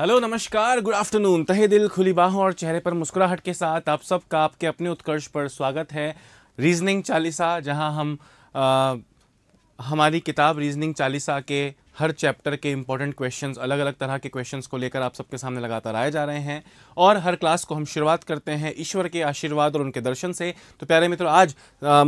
hello नमस्कार good afternoon तहे दिल खुली बाहों और चेहरे पर मुस्कुराहट के साथ आप सबका आपके अपने उत्कर्ष पर स्वागत है रीजनिंग चालीसा जहां हम आ, हमारी किताब रीजनिंग चालीसा के हर चैप्टर के इम्पॉर्टेंट क्वेश्चंस अलग अलग तरह के क्वेश्चंस को लेकर आप सबके सामने लगातार आए जा रहे हैं और हर क्लास को हम शुरुआत करते हैं ईश्वर के आशीर्वाद और उनके दर्शन से तो प्यारे मित्रों आज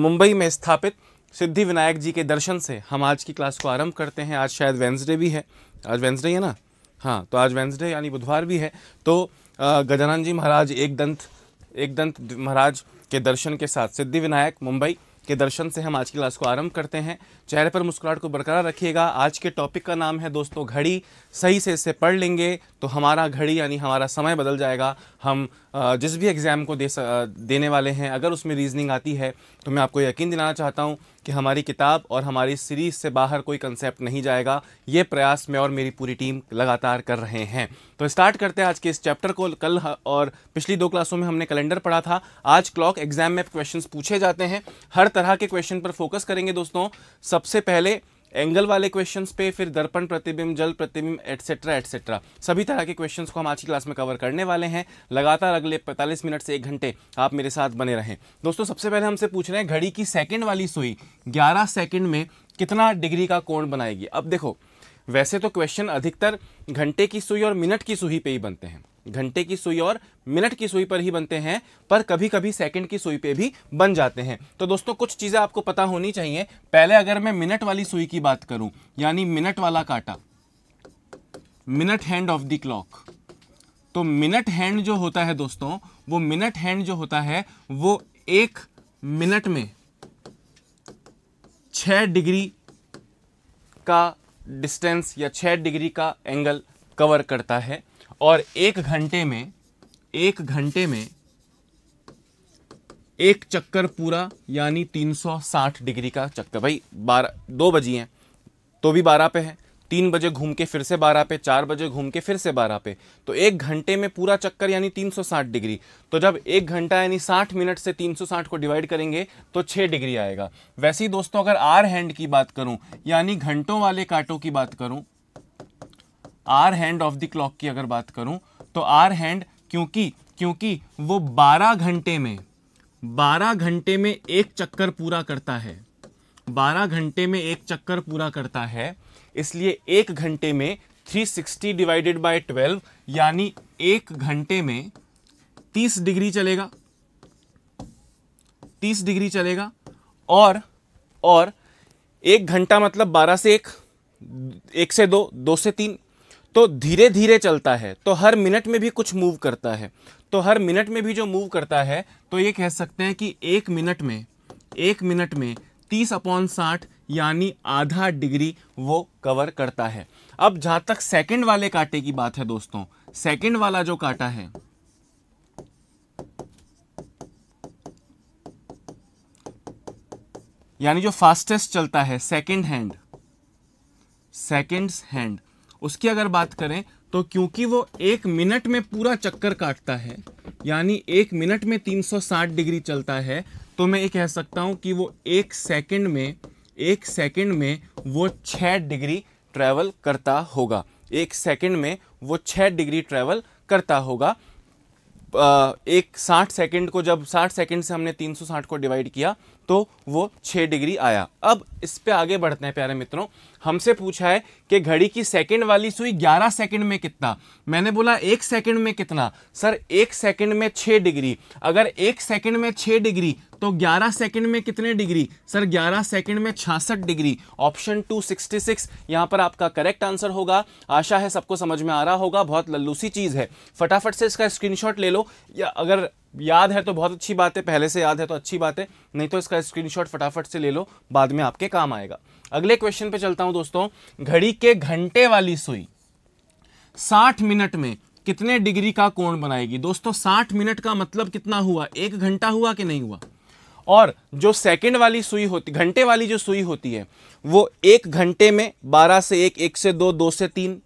मुंबई में स्थापित सिद्धि विनायक जी के दर्शन से हम आज की क्लास को आरंभ करते हैं आज शायद वेंसडे भी है आज वेंसडे है ना हाँ तो आज वेंसडे यानी बुधवार भी है तो गजानन जी महाराज एक दंत एक दंत महाराज के दर्शन के साथ सिद्धि विनायक मुंबई के दर्शन से हम आज की क्लास को आरंभ करते हैं चेहरे पर मुस्कुराहट को बरकरार रखिएगा आज के टॉपिक का नाम है दोस्तों घड़ी सही से इससे पढ़ लेंगे तो हमारा घड़ी यानी हमारा समय बदल जाएगा हम जिस भी एग्ज़ाम को दे देने वाले हैं अगर उसमें रीजनिंग आती है तो मैं आपको यकीन दिलाना चाहता हूँ कि हमारी किताब और हमारी सीरीज़ से बाहर कोई कंसेप्ट नहीं जाएगा ये प्रयास मैं और मेरी पूरी टीम लगातार कर रहे हैं तो स्टार्ट करते हैं आज के इस चैप्टर को कल और पिछली दो क्लासों में हमने कैलेंडर पढ़ा था आज क्लॉक एग्जाम में क्वेश्चन पूछे जाते हैं हर तरह के क्वेश्चन पर फोकस करेंगे दोस्तों सबसे पहले एंगल वाले क्वेश्चन पे फिर दर्पण प्रतिबिंब जल प्रतिबिंब एटसेट्रा एट्सेट्रा सभी तरह के क्वेश्चन को हम आज की क्लास में कवर करने वाले हैं लगातार अगले पैंतालीस मिनट से एक घंटे आप मेरे साथ बने रहें दोस्तों सबसे पहले हमसे पूछ रहे हैं घड़ी की सेकेंड वाली सुई ग्यारह सेकेंड में कितना डिग्री का कोण बनाएगी अब देखो वैसे तो क्वेश्चन अधिकतर घंटे की सुई और मिनट की सुई पे ही बनते हैं घंटे की सुई और मिनट की सुई पर ही बनते हैं पर कभी कभी सेकंड की सुई पे भी बन जाते हैं तो दोस्तों कुछ चीज़ें आपको पता होनी चाहिए पहले अगर मैं मिनट वाली सुई की बात करूं यानी मिनट वाला काटा minute hand of the clock तो मिनट हैंड जो होता है दोस्तों वो मिनट हैंड जो होता है वो एक मिनट में छः डिग्री का डिस्टेंस या छह डिग्री का एंगल कवर करता है और एक घंटे में एक घंटे में एक चक्कर पूरा यानी 360 डिग्री का चक्कर भाई बारह दो बजी हैं तो भी बारह पे है तीन बजे घूम के फिर से बारह पे चार बजे घूम के फिर से बारह पे तो एक घंटे में पूरा चक्कर यानी 360 डिग्री तो जब एक घंटा यानी 60 मिनट से 360 को डिवाइड करेंगे तो 6 डिग्री आएगा वैसे ही दोस्तों अगर आर हैंड की बात करूं यानी घंटों वाले कांटों की बात करूं hour hand of the clock की अगर बात करूं तो आर हैंड क्योंकि क्योंकि वो 12 घंटे में 12 घंटे में एक चक्कर पूरा करता है 12 घंटे में एक चक्कर पूरा करता है इसलिए एक घंटे में 360 डिवाइडेड बाय 12 यानी एक घंटे में 30 डिग्री चलेगा 30 डिग्री चलेगा और और एक घंटा मतलब 12 से एक एक से दो दो से तीन तो धीरे धीरे चलता है तो हर मिनट में भी कुछ मूव करता है तो हर मिनट में भी जो मूव करता है तो ये कह सकते हैं कि एक मिनट में एक मिनट में तीस अपॉन साठ यानी आधा डिग्री वो कवर करता है अब जहां तक सेकंड वाले कांटे की बात है दोस्तों सेकंड वाला जो कांटा है यानी जो फास्टेस्ट चलता है सेकंड हैंड सेकंड्स हैंड उसकी अगर बात करें तो क्योंकि वो एक मिनट में पूरा चक्कर काटता है यानी एक मिनट में 360 डिग्री चलता है तो मैं ये कह सकता हूँ कि वो एक सेकंड में एक सेकंड में वो छः डिग्री ट्रैवल करता होगा एक सेकंड में वो छः डिग्री ट्रैवल करता होगा एक 60 सेकंड को जब 60 सेकंड से हमने 360 को डिवाइड किया तो वो 6 डिग्री आया अब इस पे आगे बढ़ते हैं प्यारे मित्रों हमसे पूछा है कि घड़ी की सेकंड वाली सुई 11 सेकंड में कितना मैंने बोला एक सेकंड में कितना सर एक सेकंड में 6 डिग्री अगर एक सेकंड में 6 डिग्री तो 11 सेकंड में कितने डिग्री सर 11 सेकंड में 66 डिग्री ऑप्शन सिक्स यहाँ पर आपका करेक्ट आंसर होगा आशा है सबको समझ में आ रहा होगा बहुत लल्लूसी चीज़ है फटाफट से इसका स्क्रीनशॉट ले लो या अगर याद है तो बहुत अच्छी बात है पहले से याद है तो अच्छी बात है नहीं तो इसका स्क्रीनशॉट फटाफट से ले लो बाद में आपके काम आएगा अगले क्वेश्चन पे चलता हूं दोस्तों घड़ी के घंटे वाली सुई 60 मिनट में कितने डिग्री का कोण बनाएगी दोस्तों 60 मिनट का मतलब कितना हुआ एक घंटा हुआ कि नहीं हुआ और जो सेकंड वाली सुई होती घंटे वाली जो सुई होती है वो एक घंटे में बारह से एक एक से दो दो से तीन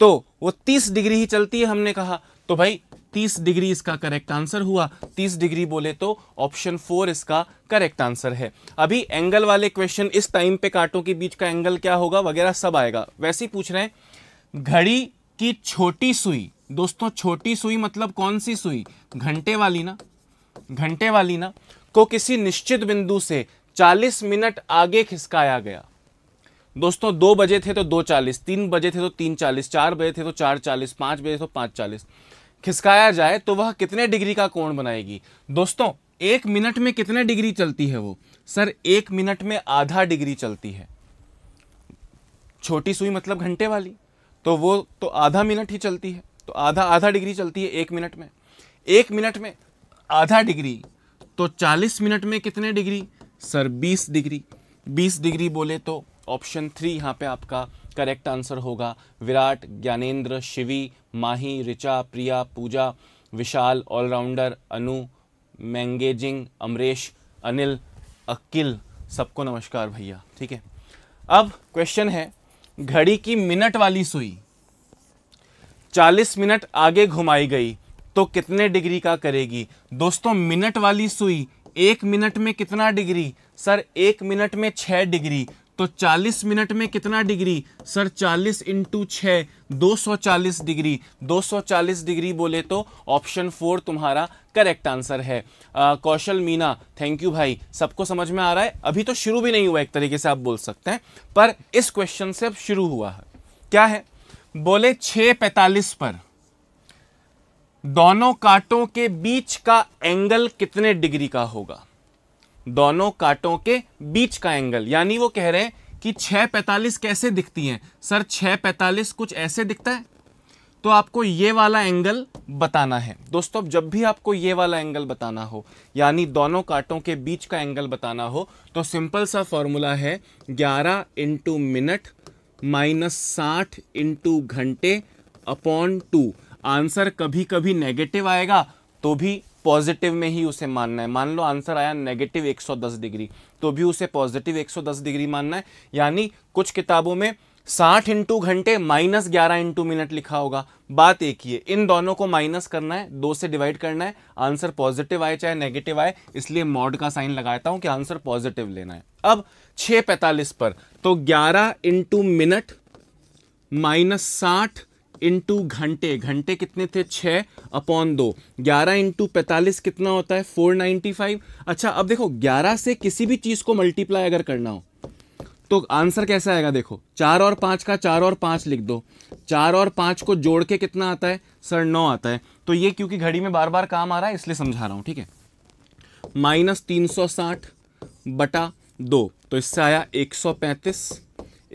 तो वो तीस डिग्री ही चलती है हमने कहा तो भाई तीस डिग्री इसका करेक्ट आंसर हुआ तीस डिग्री बोले तो ऑप्शन फोर इसका करेक्ट आंसर है अभी एंगल वाले क्वेश्चन इस टाइम पे कांटों के बीच का एंगल क्या होगा वगैरह सब आएगा वैसे ही पूछ रहे हैं घड़ी की छोटी सुई दोस्तों छोटी सुई मतलब कौन सी सुई घंटे वाली ना घंटे वाली ना को किसी निश्चित बिंदु से 40 मिनट आगे खिसकाया गया दोस्तों दो बजे थे तो दो चालीस तीन बजे थे तो तीन चालीस चार बजे थे तो चार चालीस पांच बजे तो पांच चालीस खिसकाया जाए तो वह कितने डिग्री का कोण बनाएगी दोस्तों एक मिनट में कितने डिग्री चलती है वो सर एक मिनट में आधा डिग्री चलती है छोटी सुई मतलब घंटे वाली तो वो तो आधा मिनट ही चलती है तो आधा आधा डिग्री चलती है एक मिनट में एक मिनट में आधा डिग्री तो 40 मिनट में कितने डिग्री सर 20 डिग्री 20 डिग्री बोले तो ऑप्शन थ्री यहाँ पे आपका करेक्ट आंसर होगा विराट ज्ञानेन्द्र शिवी माही रिचा प्रिया पूजा विशाल ऑलराउंडर अनु मैंगेजिंग अमरेश अनिल अकिल सबको नमस्कार भैया ठीक है अब क्वेश्चन है घड़ी की मिनट वाली सुई 40 मिनट आगे घुमाई गई तो कितने डिग्री का करेगी दोस्तों मिनट वाली सुई एक मिनट में कितना डिग्री सर एक मिनट में छः डिग्री तो 40 मिनट में कितना डिग्री सर 40 इंटू छः दो डिग्री 240 डिग्री बोले तो ऑप्शन फोर तुम्हारा करेक्ट आंसर है आ, कौशल मीना थैंक यू भाई सबको समझ में आ रहा है अभी तो शुरू भी नहीं हुआ एक तरीके से आप बोल सकते हैं पर इस क्वेश्चन से अब शुरू हुआ है क्या है बोले छः पैंतालीस पर दोनों कांटों के बीच का एंगल कितने डिग्री का होगा दोनों कांटों के बीच का एंगल यानी वो कह रहे हैं कि छह पैंतालीस कैसे दिखती हैं सर छह पैतालीस कुछ ऐसे दिखता है तो आपको ये वाला एंगल बताना है दोस्तों अब जब भी आपको ये वाला एंगल बताना हो यानी दोनों कांटों के बीच का एंगल बताना हो तो सिंपल सा फॉर्मूला है ग्यारह इंटू मिनट माइनस साठ इंटू घंटे अपॉन टू आंसर कभी कभी नेगेटिव आएगा तो भी पॉजिटिव में ही उसे मानना है मान लो आंसर आया नेगेटिव 110 डिग्री तो भी उसे पॉजिटिव 110 डिग्री मानना है यानी कुछ किताबों में साठ इंटू घंटे माइनस ग्यारह इंटू मिनट लिखा होगा बात एक ही है इन दोनों को माइनस करना है दो से डिवाइड करना है आंसर पॉजिटिव आए चाहे नेगेटिव आए इसलिए मॉड का साइन लगाता हूं कि आंसर पॉजिटिव लेना है अब छह पैंतालीस पर तो ग्यारह इंटू मिनट माइनस साठ इंटू घंटे घंटे कितने थे छः अपॉन दो ग्यारह इंटू पैंतालीस कितना होता है फोर नाइन्टी फाइव अच्छा अब देखो ग्यारह से किसी भी चीज़ को मल्टीप्लाई अगर करना हो तो आंसर कैसे आएगा देखो चार और पाँच का चार और पाँच लिख दो चार और पाँच को जोड़ के कितना आता है सर नौ आता है तो ये क्योंकि घड़ी में बार बार काम आ रहा है इसलिए समझा रहा हूँ ठीक है माइनस तीन सौ साठ बटा दो तो इससे आया एक सौ पैंतीस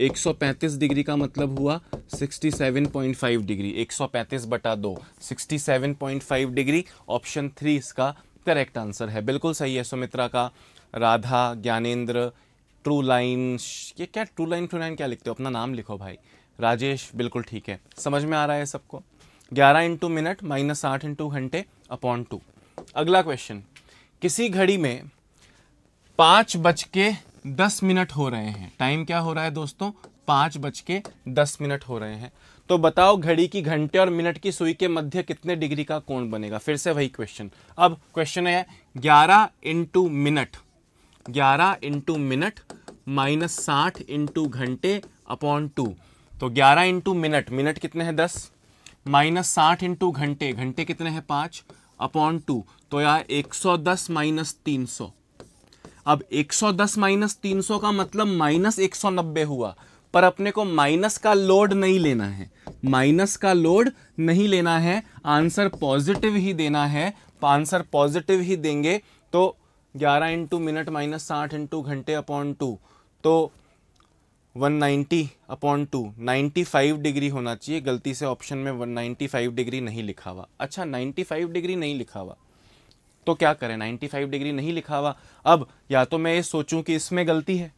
135 डिग्री का मतलब हुआ 67.5 डिग्री 135 बटा दो 67.5 डिग्री ऑप्शन थ्री इसका करेक्ट आंसर है बिल्कुल सही है सुमित्रा का राधा ज्ञानेंद्र ट्रू लाइन ये क्या ट्रू लाइन ट्रू लाइन क्या लिखते हो अपना नाम लिखो भाई राजेश बिल्कुल ठीक है समझ में आ रहा है सबको ग्यारह इंटू मिनट माइनस आठ इंटू घंटे अपॉन टू अगला क्वेश्चन किसी घड़ी में पाँच बज के दस मिनट हो रहे हैं टाइम क्या हो रहा है दोस्तों पाँच बज के दस मिनट हो रहे हैं तो बताओ घड़ी की घंटे और मिनट की सुई के मध्य कितने डिग्री का कोण बनेगा फिर से वही क्वेश्चन अब क्वेश्चन है ग्यारह इंटू मिनट ग्यारह इंटू मिनट माइनस साठ इंटू घंटे अपॉन टू तो ग्यारह इंटू मिनट मिनट कितने हैं दस माइनस साठ इंटू घंटे घंटे कितने हैं पाँच अपॉन टू तो यार एक सौ दस माइनस तीन सौ अब 110 माइनस 300 का मतलब माइनस एक हुआ पर अपने को माइनस का लोड नहीं लेना है माइनस का लोड नहीं लेना है आंसर पॉजिटिव ही देना है आंसर पॉजिटिव ही देंगे तो 11 इंटू मिनट माइनस साठ इंटू घंटे अपॉन टू तो 190 अपॉन टू नाइन्टी डिग्री होना चाहिए गलती से ऑप्शन में 195 डिग्री नहीं लिखा हुआ अच्छा 95 डिग्री नहीं लिखा हुआ तो क्या करें 95 डिग्री नहीं लिखा हुआ अब या तो मैं ये सोचूं कि इसमें गलती है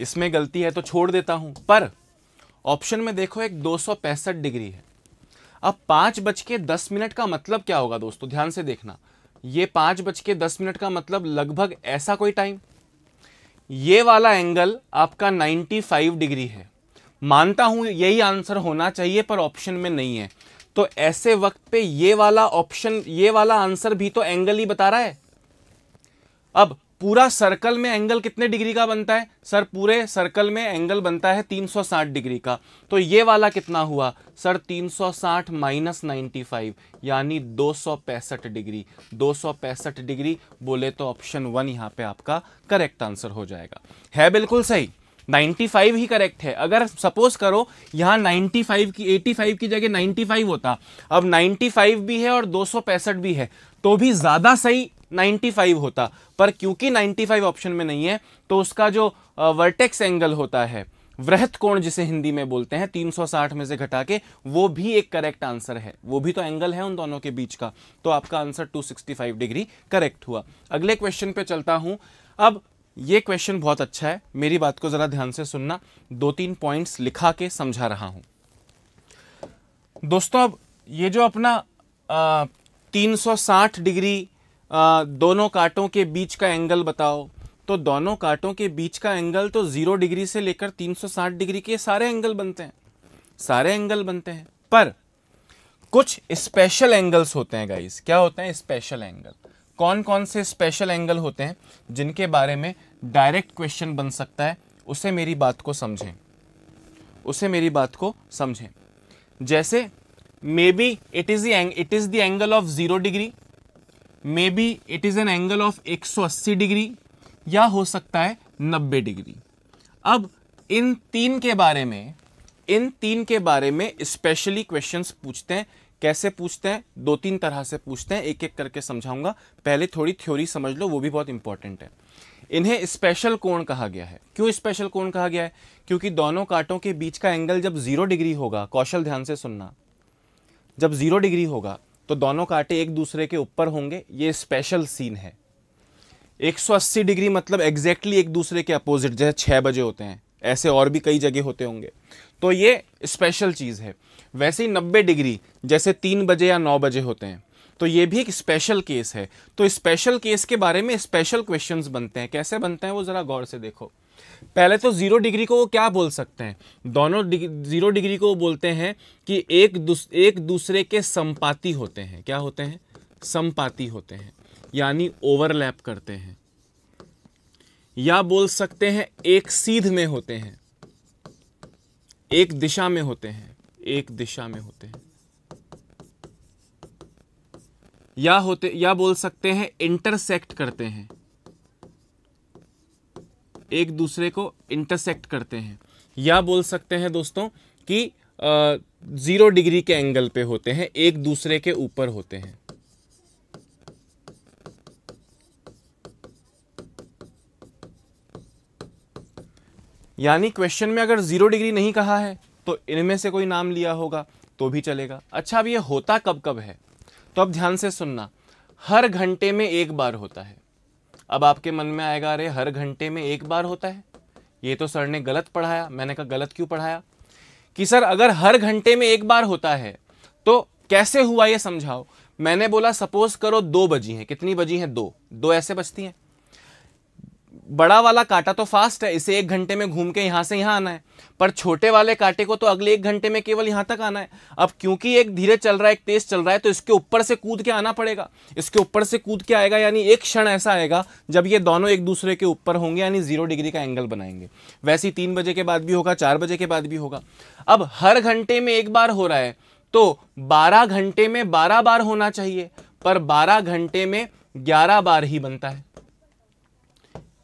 इसमें गलती है तो छोड़ देता हूं पर ऑप्शन में देखो एक दो डिग्री है अब पाँच बज के दस मिनट का मतलब क्या होगा दोस्तों ध्यान से देखना ये पाँच बज के दस मिनट का मतलब लगभग ऐसा कोई टाइम ये वाला एंगल आपका 95 डिग्री है मानता हूँ यही आंसर होना चाहिए पर ऑप्शन में नहीं है तो ऐसे वक्त पे ये वाला ऑप्शन ये वाला आंसर भी तो एंगल ही बता रहा है अब पूरा सर्कल में एंगल कितने डिग्री का बनता है सर पूरे सर्कल में एंगल बनता है 360 डिग्री का तो ये वाला कितना हुआ सर 360 सौ साठ माइनस नाइन्टी यानी दो डिग्री दो डिग्री बोले तो ऑप्शन वन यहाँ पे आपका करेक्ट आंसर हो जाएगा है बिल्कुल सही 95 ही करेक्ट है अगर सपोज करो यहाँ 95 की 85 की जगह 95 होता अब 95 भी है और दो भी है तो भी ज़्यादा सही 95 होता पर क्योंकि 95 ऑप्शन में नहीं है तो उसका जो वर्टेक्स एंगल होता है वृहत कोण जिसे हिंदी में बोलते हैं 360 में से घटा के वो भी एक करेक्ट आंसर है वो भी तो एंगल है उन दोनों के बीच का तो आपका आंसर 265 डिग्री करेक्ट हुआ अगले क्वेश्चन पे चलता हूं अब ये क्वेश्चन बहुत अच्छा है मेरी बात को ज़रा ध्यान से सुनना दो तीन पॉइंट्स लिखा के समझा रहा हूं दोस्तों अब ये जो अपना आ, 360 डिग्री आ, दोनों कांटों के बीच का एंगल बताओ तो दोनों कांटों के बीच का एंगल तो ज़ीरो डिग्री से लेकर 360 डिग्री के सारे एंगल बनते हैं सारे एंगल बनते हैं पर कुछ स्पेशल एंगल्स होते हैं गाइस क्या होते हैं स्पेशल एंगल कौन कौन से स्पेशल एंगल होते हैं जिनके बारे में डायरेक्ट क्वेश्चन बन सकता है उसे मेरी बात को समझें उसे मेरी बात को समझें जैसे maybe it is the it is the angle of zero degree maybe it is an angle of 180 degree या हो सकता है 90 डिग्री अब इन तीन के बारे में इन तीन के बारे में स्पेशली क्वेश्चंस पूछते हैं कैसे पूछते हैं दो तीन तरह से पूछते हैं एक एक करके समझाऊंगा पहले थोड़ी थ्योरी समझ लो वो भी बहुत इंपॉर्टेंट है इन्हें स्पेशल कोण कहा गया है क्यों स्पेशल कोण कहा गया है क्योंकि दोनों कांटों के बीच का एंगल जब जीरो डिग्री होगा कौशल ध्यान से सुनना जब जीरो डिग्री होगा तो दोनों कांटे एक दूसरे के ऊपर होंगे ये स्पेशल सीन है 180 डिग्री मतलब एग्जैक्टली exactly एक दूसरे के अपोजिट जैसे छः बजे होते हैं ऐसे और भी कई जगह होते होंगे तो ये स्पेशल चीज़ है वैसे ही नब्बे डिग्री जैसे तीन बजे या नौ बजे होते हैं तो ये भी एक स्पेशल केस है तो स्पेशल केस के बारे में स्पेशल क्वेश्चंस बनते हैं कैसे बनते हैं वो ज़रा गौर से देखो पहले तो ज़ीरो डिग्री को वो क्या बोल सकते हैं दोनों ज़ीरो डिग्री को वो बोलते हैं कि एक दूस, एक दूसरे के संपाती होते हैं क्या होते हैं संपाती होते हैं यानी ओवरलैप करते हैं या बोल सकते हैं एक सीध में होते हैं एक दिशा में होते हैं एक दिशा में होते हैं या होते या बोल सकते हैं इंटरसेक्ट करते हैं एक दूसरे को इंटरसेक्ट करते हैं या बोल सकते हैं दोस्तों कि ज़ीरो डिग्री के एंगल पे होते हैं एक दूसरे के ऊपर होते हैं यानी क्वेश्चन में अगर ज़ीरो डिग्री नहीं कहा है तो इनमें से कोई नाम लिया होगा तो भी चलेगा अच्छा अब ये होता कब कब है तो अब ध्यान से सुनना हर घंटे में एक बार होता है अब आपके मन में आएगा अरे हर घंटे में एक बार होता है ये तो सर ने गलत पढ़ाया मैंने कहा गलत क्यों पढ़ाया कि सर अगर हर घंटे में एक बार होता है तो कैसे हुआ ये समझाओ मैंने बोला सपोज करो दो बजी हैं कितनी बजी हैं दो दो ऐसे बजती हैं बड़ा वाला कांटा तो फास्ट है इसे एक घंटे में घूम के यहाँ से यहाँ आना है पर छोटे वाले कांटे को तो अगले एक घंटे में केवल यहाँ तक आना है अब क्योंकि एक धीरे चल रहा है एक तेज चल रहा है तो इसके ऊपर से कूद के आना पड़ेगा इसके ऊपर से कूद के आएगा यानी एक क्षण ऐसा आएगा जब ये दोनों एक दूसरे के ऊपर होंगे यानी जीरो डिग्री का एंगल बनाएंगे वैसे ही तीन बजे के बाद भी होगा चार बजे के बाद भी होगा अब हर घंटे में एक बार हो रहा है तो बारह घंटे में बारह बार होना चाहिए पर बारह घंटे में ग्यारह बार ही बनता है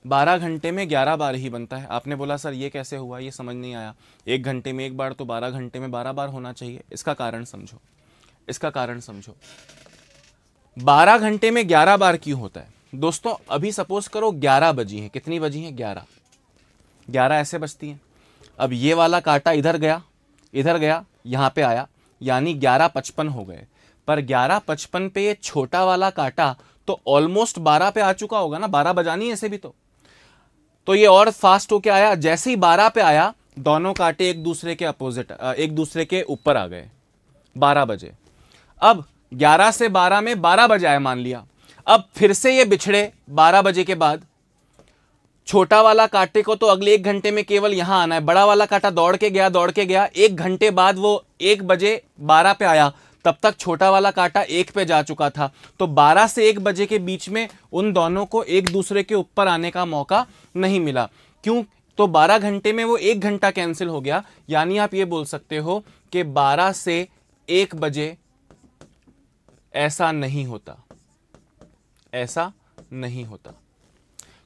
बारह घंटे में ग्यारह बार ही बनता है आपने बोला सर ये कैसे हुआ ये समझ नहीं आया एक घंटे में एक बार तो बारह घंटे में बारह बार होना चाहिए इसका कारण समझो इसका कारण समझो बारह घंटे में ग्यारह बार क्यों होता है दोस्तों अभी सपोज करो ग्यारह बजी हैं कितनी बजी हैं ग्यारह ग्यारह ऐसे बजती हैं अब ये वाला कांटा इधर गया इधर गया यहाँ पे आया यानी ग्यारह पचपन हो गए पर ग्यारह पचपन पे ये छोटा वाला कांटा तो ऑलमोस्ट बारह पे आ चुका होगा ना बारह बजानी ऐसे भी तो तो ये और फास्ट होके आया जैसे ही बारह पे आया दोनों कांटे एक दूसरे के अपोजिट एक दूसरे के ऊपर आ गए बारह बजे अब ग्यारह से बारह में बारह बजे आए मान लिया अब फिर से ये बिछड़े बारह बजे के बाद छोटा वाला कांटे को तो अगले एक घंटे में केवल यहां आना है बड़ा वाला कांटा दौड़ के गया दौड़ के गया एक घंटे बाद वो एक बजे बारह पे आया तब तक छोटा वाला कांटा एक पे जा चुका था तो 12 से एक बजे के बीच में उन दोनों को एक दूसरे के ऊपर आने का मौका नहीं मिला क्यों तो 12 घंटे में वो एक घंटा कैंसिल हो गया यानी आप ये बोल सकते हो कि 12 से एक बजे ऐसा नहीं होता ऐसा नहीं होता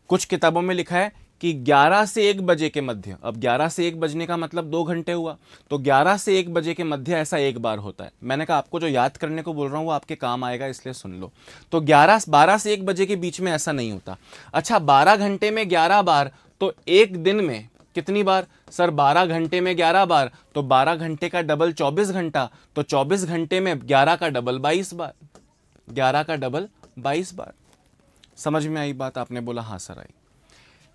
कुछ किताबों में लिखा है कि 11 से एक बजे के मध्य अब 11 से एक बजने का मतलब दो घंटे हुआ तो 11 से एक बजे के मध्य ऐसा एक बार होता है मैंने कहा आपको जो याद करने को बोल रहा हूँ वो आपके काम आएगा इसलिए सुन लो तो 11 12 से एक बजे के बीच में ऐसा नहीं होता अच्छा 12 घंटे में 11 बार तो एक दिन में कितनी बार सर 12 घंटे में 11 बार तो 12 घंटे का डबल 24 घंटा तो 24 घंटे में 11 का डबल 22 बार 11 का डबल 22 बार समझ में आई बात आपने बोला हाँ सर आई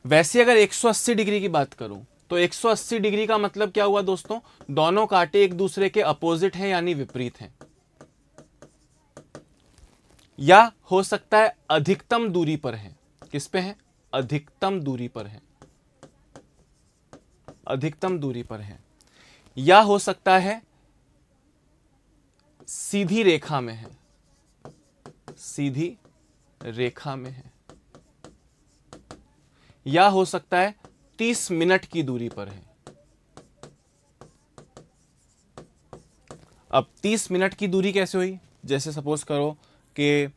वैसे अगर 180 डिग्री की बात करूं तो 180 डिग्री का मतलब क्या हुआ दोस्तों दोनों कांटे एक दूसरे के अपोजिट हैं यानी विपरीत हैं या हो सकता है अधिकतम दूरी पर हैं किस पे हैं अधिकतम दूरी पर हैं अधिकतम दूरी पर हैं या हो सकता है सीधी रेखा में है सीधी रेखा में है या हो सकता है तीस मिनट की दूरी पर है अब तीस मिनट की दूरी कैसे हुई जैसे सपोज करो कि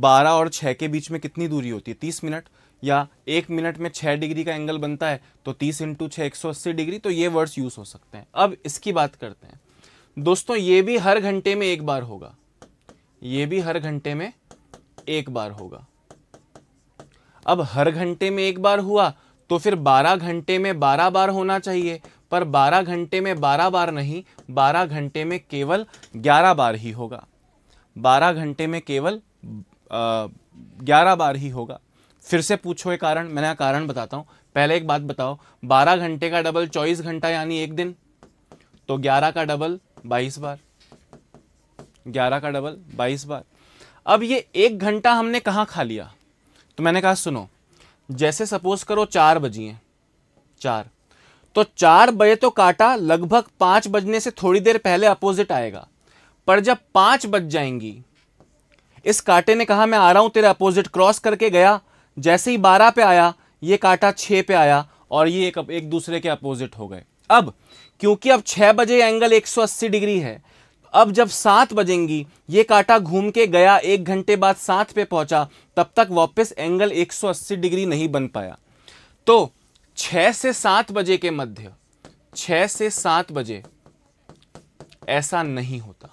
बारह और छः के बीच में कितनी दूरी होती है तीस मिनट या एक मिनट में छः डिग्री का एंगल बनता है तो तीस इंटू छः एक सौ अस्सी डिग्री तो ये वर्ड्स यूज़ हो सकते हैं अब इसकी बात करते हैं दोस्तों ये भी हर घंटे में एक बार होगा ये भी हर घंटे में एक बार होगा अब हर घंटे में एक बार हुआ तो फिर 12 घंटे में 12 बार होना चाहिए पर 12 घंटे में 12 बार नहीं 12 घंटे में केवल 11 बार ही होगा 12 घंटे में केवल ग्यारह बार ही होगा फिर से पूछो ये कारण मैंने कारण बताता हूँ पहले एक बात बताओ बारह घंटे का डबल चौबीस घंटा यानी एक दिन तो ग्यारह का डबल बाईस बार ग्यारह का डबल बाईस बार अब ये एक घंटा हमने कहाँ खा लिया तो मैंने कहा सुनो जैसे सपोज करो चार बजिए चार तो चार बजे तो काटा लगभग पांच बजने से थोड़ी देर पहले अपोजिट आएगा पर जब पांच बज जाएंगी इस काटे ने कहा मैं आ रहा हूं तेरे अपोजिट क्रॉस करके गया जैसे ही बारह पे आया ये कांटा छः पे आया और ये एक, एक दूसरे के अपोजिट हो गए अब क्योंकि अब छः बजे एंगल 180 डिग्री है अब जब सात बजेंगी ये कांटा घूम के गया एक घंटे बाद सात पे पहुंचा तब तक वापस एंगल 180 डिग्री नहीं बन पाया तो छ से सात बजे के मध्य छ से सात बजे ऐसा नहीं होता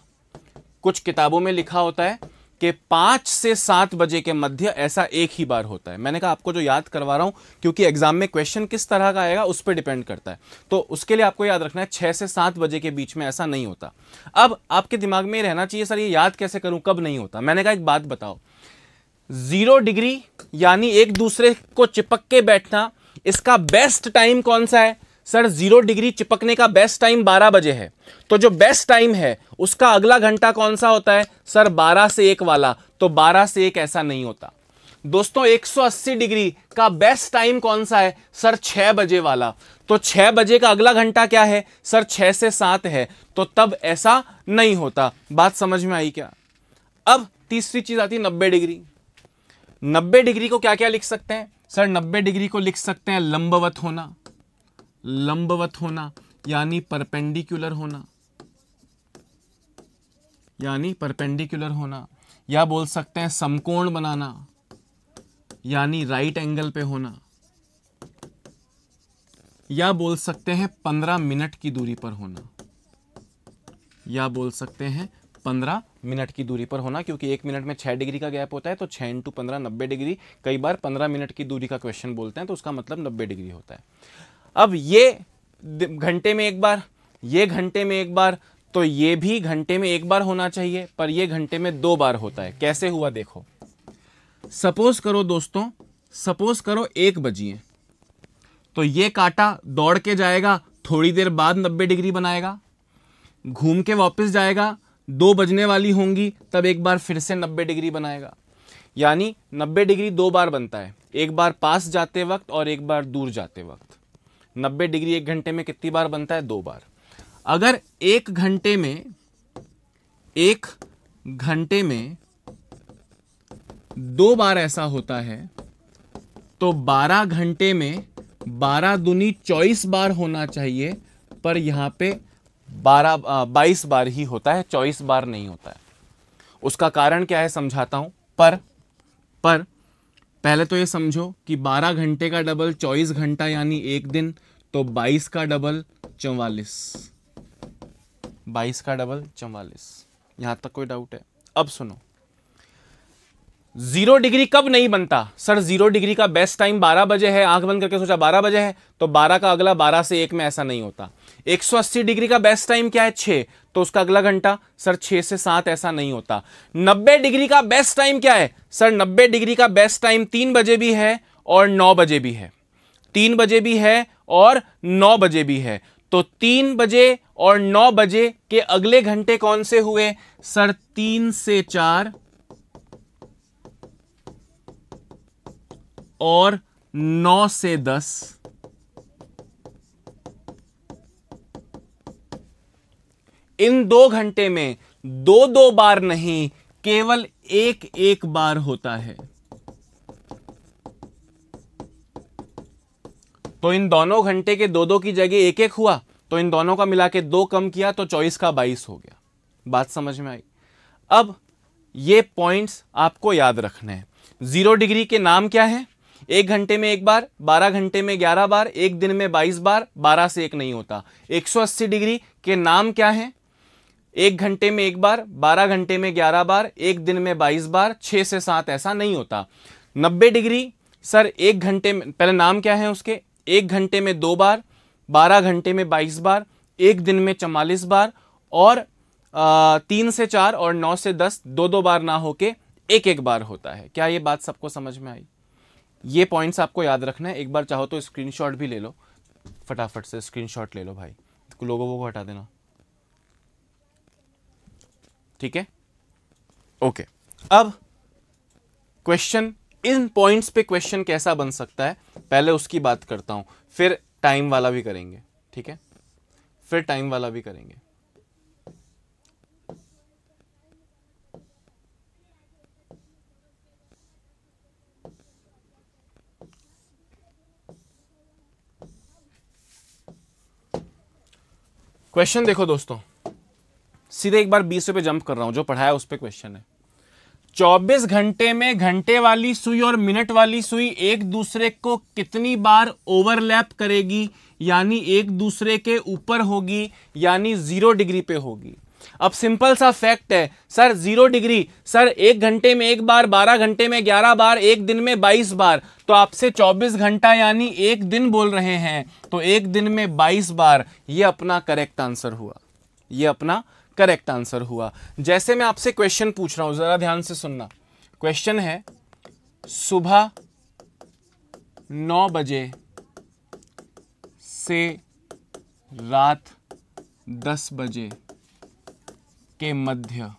कुछ किताबों में लिखा होता है कि पाँच से सात बजे के मध्य ऐसा एक ही बार होता है मैंने कहा आपको जो याद करवा रहा हूँ क्योंकि एग्जाम में क्वेश्चन किस तरह का आएगा उस पर डिपेंड करता है तो उसके लिए आपको याद रखना है छः से सात बजे के बीच में ऐसा नहीं होता अब आपके दिमाग में रहना चाहिए सर ये याद कैसे करूँ कब नहीं होता मैंने कहा एक बात बताओ जीरो डिग्री यानी एक दूसरे को चिपक के बैठना इसका बेस्ट टाइम कौन सा है सर जीरो डिग्री चिपकने का बेस्ट टाइम 12 बजे है तो जो बेस्ट टाइम है उसका अगला घंटा कौन सा होता है सर 12 से एक वाला तो 12 से एक ऐसा नहीं होता दोस्तों 180 डिग्री का बेस्ट टाइम कौन सा है सर 6 बजे वाला तो 6 बजे का अगला घंटा क्या है सर 6 से 7 है तो तब ऐसा नहीं होता बात समझ में आई क्या अब तीसरी चीज़ आती नब्बे डिग्री नब्बे डिग्री को क्या क्या लिख सकते हैं सर नब्बे डिग्री को लिख सकते हैं लंबवत होना लंबवत होना यानी परपेंडिकुलर होना यानी परपेंडिकुलर होना या बोल सकते हैं समकोण बनाना यानी राइट एंगल पे होना या बोल सकते हैं पंद्रह मिनट की दूरी पर होना या बोल सकते हैं पंद्रह मिनट की दूरी पर होना क्योंकि एक मिनट में छः डिग्री का गैप होता है तो छः इंटू पंद्रह नब्बे डिग्री कई बार पंद्रह मिनट की दूरी का क्वेश्चन बोलते हैं तो उसका मतलब नब्बे डिग्री होता है अब ये घंटे में एक बार ये घंटे में एक बार तो ये भी घंटे में एक बार होना चाहिए पर ये घंटे में दो बार होता है कैसे हुआ देखो सपोज करो दोस्तों सपोज करो एक बजिए तो ये काटा दौड़ के जाएगा थोड़ी देर बाद नब्बे डिग्री बनाएगा घूम के वापस जाएगा दो बजने वाली होंगी तब एक बार फिर से नब्बे डिग्री बनाएगा यानी नब्बे डिग्री दो बार बनता है एक बार पास जाते वक्त और एक बार दूर जाते वक्त 90 डिग्री एक घंटे में कितनी बार बनता है दो बार अगर एक घंटे में एक घंटे में दो बार ऐसा होता है तो 12 घंटे में 12 दुनी चौबीस बार होना चाहिए पर यहां पे 12 22 बार ही होता है चौबीस बार नहीं होता है उसका कारण क्या है समझाता हूं पर पर पहले तो ये समझो कि 12 घंटे का डबल 24 घंटा यानी एक दिन तो 22 का डबल 44 22 का डबल 44 यहां तक कोई डाउट है अब सुनो जीरो डिग्री कब नहीं बनता सर जीरो डिग्री का बेस्ट टाइम 12 बजे है आंख बंद करके सोचा 12 बजे है तो 12 का अगला 12 से एक में ऐसा नहीं होता 180 डिग्री का बेस्ट टाइम क्या है छे तो उसका अगला घंटा सर छः से सात ऐसा नहीं होता 90 डिग्री का बेस्ट टाइम क्या है सर 90 डिग्री का बेस्ट टाइम तीन बजे भी है और नौ बजे भी है तीन बजे भी है और नौ बजे भी है तो तीन बजे और नौ बजे के अगले घंटे कौन से हुए सर तीन से चार और नौ से दस इन दो घंटे में दो दो बार नहीं केवल एक एक बार होता है तो इन दोनों घंटे के दो दो की जगह एक एक हुआ तो इन दोनों का मिला के दो कम किया तो चौबीस का बाईस हो गया बात समझ में आई अब ये पॉइंट्स आपको याद रखने हैं जीरो डिग्री के नाम क्या है एक घंटे में एक बार बारह घंटे में ग्यारह बार एक दिन में बाईस बार बारह से एक नहीं होता एक सौ अस्सी डिग्री के नाम क्या है एक घंटे में एक बार बारह घंटे में ग्यारह बार एक दिन में बाईस बार छः से सात ऐसा नहीं होता नब्बे डिग्री सर एक घंटे में पहले नाम क्या है उसके एक घंटे में दो बार बारह घंटे में बाईस बार एक दिन में चवालीस बार और आ, तीन से चार और नौ से दस दो दो बार ना होके एक एक बार होता है क्या ये बात सबको समझ में आई ये पॉइंट्स आपको याद रखना है एक बार चाहो तो स्क्रीनशॉट भी ले लो फटाफट से स्क्रीनशॉट ले लो भाई लोगों को हटा देना ठीक है ओके अब क्वेश्चन इन पॉइंट्स पे क्वेश्चन कैसा बन सकता है पहले उसकी बात करता हूं फिर टाइम वाला भी करेंगे ठीक है फिर टाइम वाला भी करेंगे क्वेश्चन देखो दोस्तों सीधे एक बार बीस रुपए जंप कर रहा हूं जो पढ़ाया उस पर क्वेश्चन है चौबीस घंटे में घंटे वाली सुई और मिनट वाली सुई एक दूसरे को कितनी बार ओवरलैप करेगी यानी एक दूसरे के ऊपर होगी यानी जीरो डिग्री पे होगी अब सिंपल सा फैक्ट है सर जीरो डिग्री सर एक घंटे में एक बार बारह घंटे में ग्यारह बार एक दिन में बाईस बार तो आपसे चौबीस घंटा यानी एक दिन बोल रहे हैं तो एक दिन में बाईस बार ये अपना करेक्ट आंसर हुआ ये अपना करेक्ट आंसर हुआ जैसे मैं आपसे क्वेश्चन पूछ रहा हूं जरा ध्यान से सुनना क्वेश्चन है सुबह नौ बजे से रात दस बजे के मध्य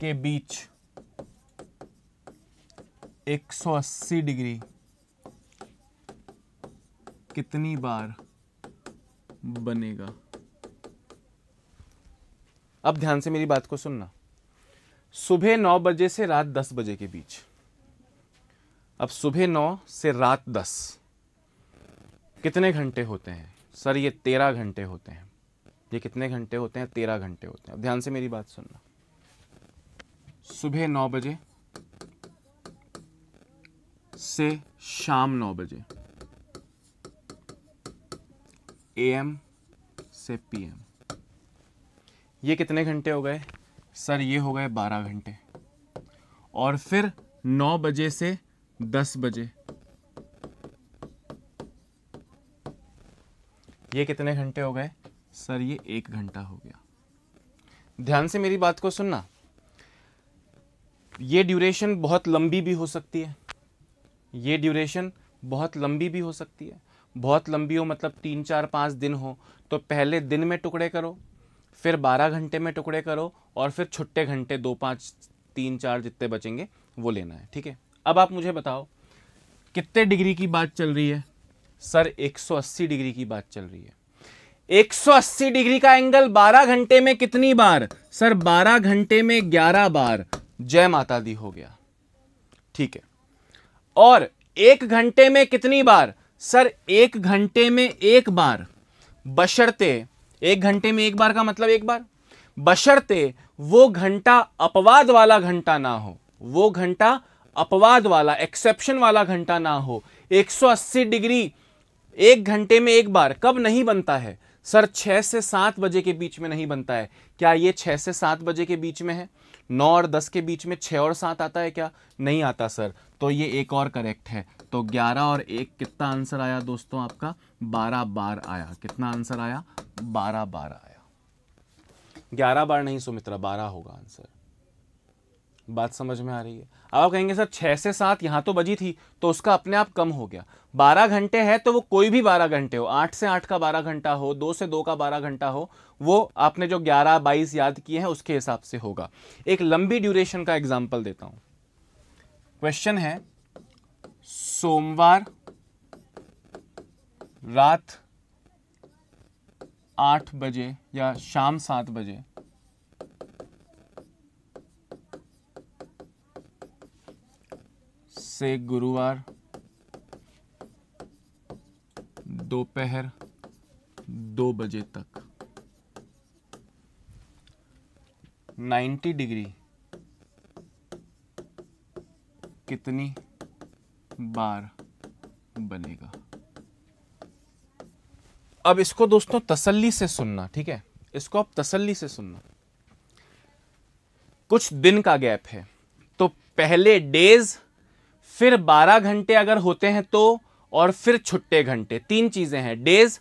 के बीच 180 डिग्री कितनी बार बनेगा अब ध्यान से मेरी बात को सुनना सुबह नौ बजे से रात दस बजे के बीच अब सुबह नौ से रात दस कितने घंटे होते हैं सर ये तेरह घंटे होते हैं ये कितने घंटे होते हैं तेरह घंटे होते हैं अब ध्यान से मेरी बात सुनना सुबह नौ बजे से शाम नौ बजे एम से पी एम ये कितने घंटे हो गए सर ये हो गए बारह घंटे और फिर नौ बजे से दस बजे ये कितने घंटे हो गए सर ये एक घंटा हो गया ध्यान से मेरी बात को सुनना ये ड्यूरेशन बहुत लंबी भी हो सकती है ये ड्यूरेशन बहुत लंबी भी हो सकती है बहुत लंबी हो मतलब तीन चार पाँच दिन हो तो पहले दिन में टुकड़े करो फिर बारह घंटे में टुकड़े करो और फिर छुट्टे घंटे दो पाँच तीन चार जितने बचेंगे वो लेना है ठीक है अब आप मुझे बताओ कितने डिग्री की बात चल रही है सर 180 डिग्री की बात चल रही है 180 डिग्री का एंगल 12 घंटे में कितनी बार सर 12 घंटे में 11 बार जय माता दी हो गया ठीक है और एक घंटे में कितनी बार सर एक घंटे में एक बार बशर्ते एक घंटे में एक बार का मतलब एक बार बशर्ते वो घंटा अपवाद वाला घंटा ना हो वो घंटा अपवाद वाला एक्सेप्शन वाला घंटा ना हो 180 डिग्री एक घंटे में एक बार कब नहीं बनता है सर छह से सात बजे के बीच में नहीं बनता है क्या ये छह से सात बजे के बीच में है नौ और दस के बीच में छः और सात आता है क्या नहीं आता सर तो ये एक और करेक्ट है तो 11 और 1 कितना आंसर आया दोस्तों आपका 12 बार आया कितना आंसर आया 12 बार आया 11 बार नहीं सुमित्रा 12 होगा आंसर बात समझ में आ रही है अब आप कहेंगे सर 6 से सात यहां तो बजी थी तो उसका अपने आप कम हो गया बारह घंटे है तो वो कोई भी बारह घंटे हो आठ से आठ का बारह घंटा हो दो से दो का बारह घंटा हो वो आपने जो ग्यारह बाईस याद किए हैं उसके हिसाब से होगा एक लंबी ड्यूरेशन का एग्जाम्पल देता हूं क्वेश्चन है सोमवार रात आठ बजे या शाम सात बजे से गुरुवार दोपहर दो बजे तक 90 डिग्री कितनी बार बनेगा अब इसको दोस्तों तसल्ली से सुनना ठीक है इसको आप तसल्ली से सुनना कुछ दिन का गैप है तो पहले डेज फिर 12 घंटे अगर होते हैं तो और फिर छुट्टे घंटे तीन चीज़ें हैं डेज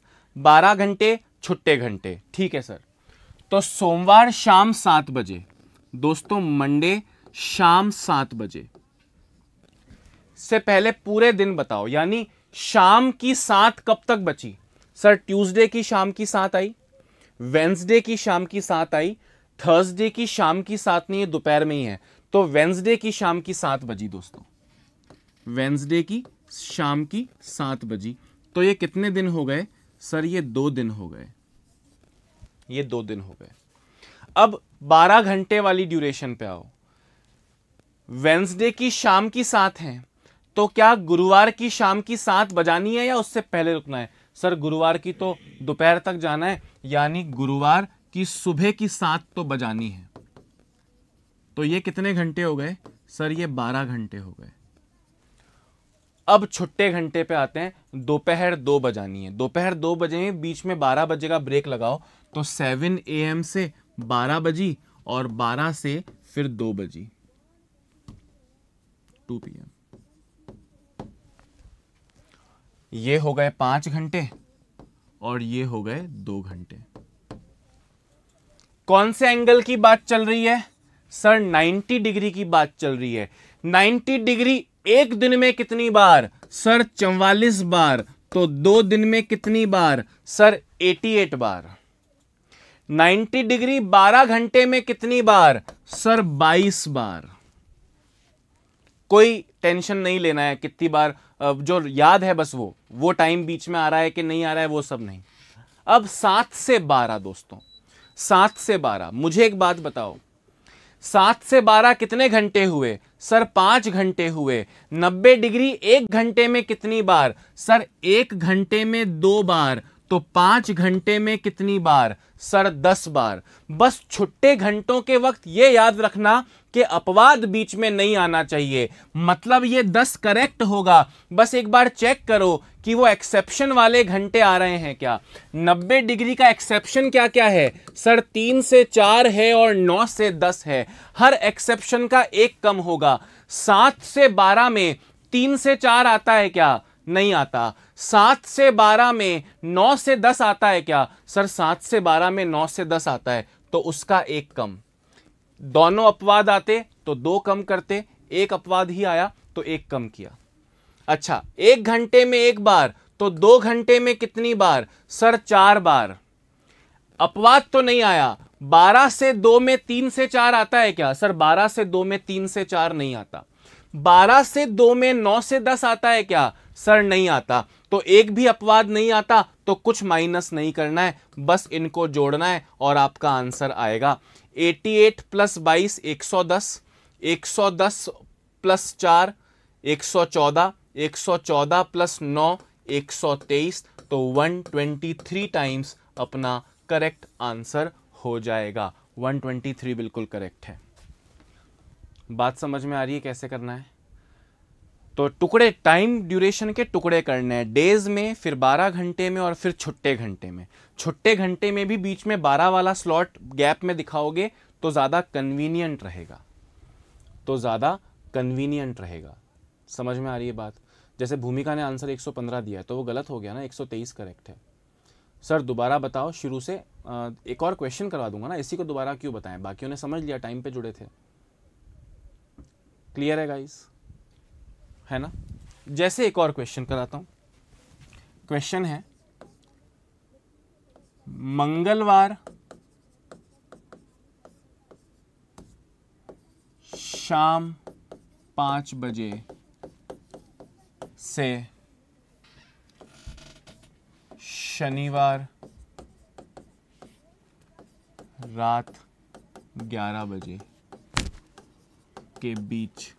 12 घंटे छुट्टे घंटे ठीक है सर तो सोमवार शाम सात बजे दोस्तों मंडे शाम सात बजे से पहले पूरे दिन बताओ यानी शाम की सात कब तक बची सर ट्यूसडे की शाम की सात आई वेंसडे की शाम की सात आई थर्सडे की शाम की सात नहीं है दोपहर में ही है तो वेंसडे की शाम की सात बजी दोस्तों वेंसडे की शाम की सात बजी तो ये कितने दिन हो गए सर ये दो दिन हो गए ये दो दिन हो गए अब बारह घंटे वाली ड्यूरेशन पे आओ वेंसडे की शाम की सात हैं तो क्या गुरुवार की शाम की सात बजानी है या उससे पहले रुकना है सर गुरुवार की तो दोपहर तक जाना है यानी गुरुवार की सुबह की सात तो बजानी है तो ये कितने घंटे हो गए सर ये बारह घंटे हो गए अब छुट्टे घंटे पे आते हैं दोपहर दो बजानी है दोपहर दो बजे बीच में बारह बजे का ब्रेक लगाओ तो सेवन ए एम से बारह बजी और बारह से फिर दो बजी टू पी एम ये हो गए पांच घंटे और ये हो गए दो घंटे कौन से एंगल की बात चल रही है सर 90 डिग्री की बात चल रही है 90 डिग्री एक दिन में कितनी बार सर चौवालीस बार तो दो दिन में कितनी बार सर 88 बार 90 डिग्री 12 घंटे में कितनी बार सर 22 बार कोई टेंशन नहीं लेना है कितनी बार जो याद है बस वो वो टाइम बीच में आ रहा है कि नहीं आ रहा है वो सब नहीं अब सात से बारह दोस्तों सात से बारह मुझे एक बात बताओ सात से बारह कितने घंटे हुए सर पांच घंटे हुए नब्बे डिग्री एक घंटे में कितनी बार सर एक घंटे में दो बार तो पांच घंटे में कितनी बार सर दस बार बस छुट्टे घंटों के वक्त ये याद रखना कि अपवाद बीच में नहीं आना चाहिए मतलब ये दस करेक्ट होगा बस एक बार चेक करो कि वो एक्सेप्शन वाले घंटे आ रहे हैं क्या नब्बे डिग्री का एक्सेप्शन क्या क्या है सर तीन से चार है और नौ से दस है हर एक्सेप्शन का एक कम होगा सात से बारह में तीन से चार आता है क्या नहीं आता सात से बारह में नौ से दस आता है क्या सर सात से बारह में नौ से दस आता है तो उसका एक कम दोनों अपवाद आते तो दो कम करते एक अपवाद ही आया तो एक कम किया अच्छा एक घंटे में एक बार तो दो घंटे में कितनी बार सर चार बार अपवाद तो नहीं आया बारह से दो में तीन से चार आता है क्या सर बारह से दो में तीन से चार नहीं आता बारह से दो में नौ से दस आता है क्या सर नहीं आता तो एक भी अपवाद नहीं आता तो कुछ माइनस नहीं करना है बस इनको जोड़ना है और आपका आंसर आएगा 88 एट प्लस बाईस एक सौ दस एक सौ दस प्लस चार एक सौ चौदह एक सौ चौदह प्लस नौ एक सौ तेईस तो वन ट्वेंटी थ्री टाइम्स अपना करेक्ट आंसर हो जाएगा वन ट्वेंटी थ्री बिल्कुल करेक्ट है बात समझ में आ रही है कैसे करना है तो टुकड़े टाइम ड्यूरेशन के टुकड़े करने हैं डेज में फिर 12 घंटे में और फिर छुट्टे घंटे में छुट्टे घंटे में भी बीच में 12 वाला स्लॉट गैप में दिखाओगे तो ज़्यादा कन्वीनियंट रहेगा तो ज़्यादा कन्वीनियंट रहेगा समझ में आ रही है बात जैसे भूमिका ने आंसर 115 दिया तो वो गलत हो गया ना 123 करेक्ट है सर दोबारा बताओ शुरू से एक और क्वेश्चन करवा दूंगा ना इसी को दोबारा क्यों बताएं बाकियों ने समझ लिया टाइम पे जुड़े थे क्लियर है गाइस है ना जैसे एक और क्वेश्चन कराता हूँ क्वेश्चन है मंगलवार शाम पाँच बजे से शनिवार रात ग्यारह बजे के बीच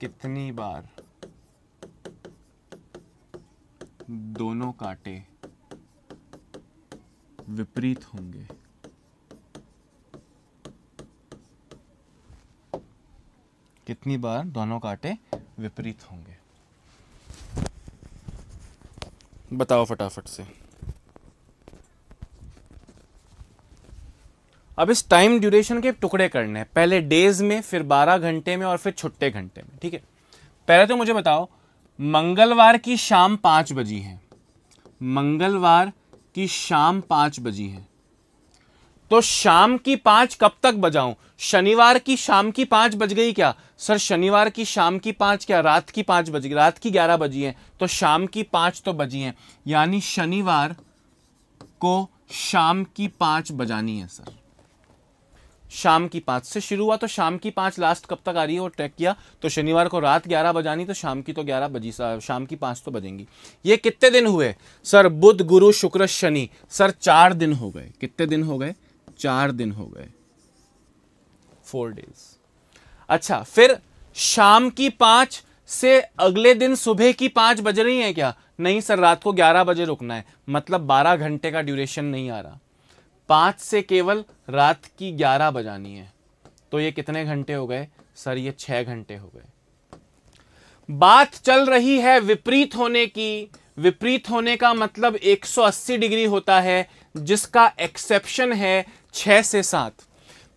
कितनी बार दोनों कांटे विपरीत होंगे कितनी बार दोनों कांटे विपरीत होंगे बताओ फटाफट से अब इस टाइम ड्यूरेशन के टुकड़े करने हैं पहले डेज में फिर बारह घंटे में और फिर छुट्टे घंटे में ठीक है पहले तो मुझे बताओ मंगलवार की शाम पाँच बजी है मंगलवार की शाम पाँच बजी है तो शाम की पाँच कब तक बजाऊं शनिवार की शाम की पाँच बज गई क्या सर शनिवार की शाम की पाँच क्या रात की पाँच बज गई रात की ग्यारह बजी है तो शाम की पाँच तो बजी हैं यानी शनिवार को शाम की पाँच बजानी है सर शाम की पाँच से शुरू हुआ तो शाम की पाँच लास्ट कब तक आ रही है और ट्रैक किया तो शनिवार को रात ग्यारह बजानी तो शाम की तो ग्यारह बजी शाम की पाँच तो बजेंगी ये कितने दिन हुए सर बुध गुरु शुक्र शनि सर चार दिन हो गए कितने दिन हो गए चार दिन हो गए फोर डेज अच्छा फिर शाम की पाँच से अगले दिन सुबह की पाँच बज रही हैं क्या नहीं सर रात को ग्यारह बजे रुकना है मतलब बारह घंटे का ड्यूरेशन नहीं आ रहा पाँच से केवल रात की ग्यारह बजानी है तो ये कितने घंटे हो गए सर ये छह घंटे हो गए बात चल रही है विपरीत होने की विपरीत होने का मतलब 180 डिग्री होता है जिसका एक्सेप्शन है छह से सात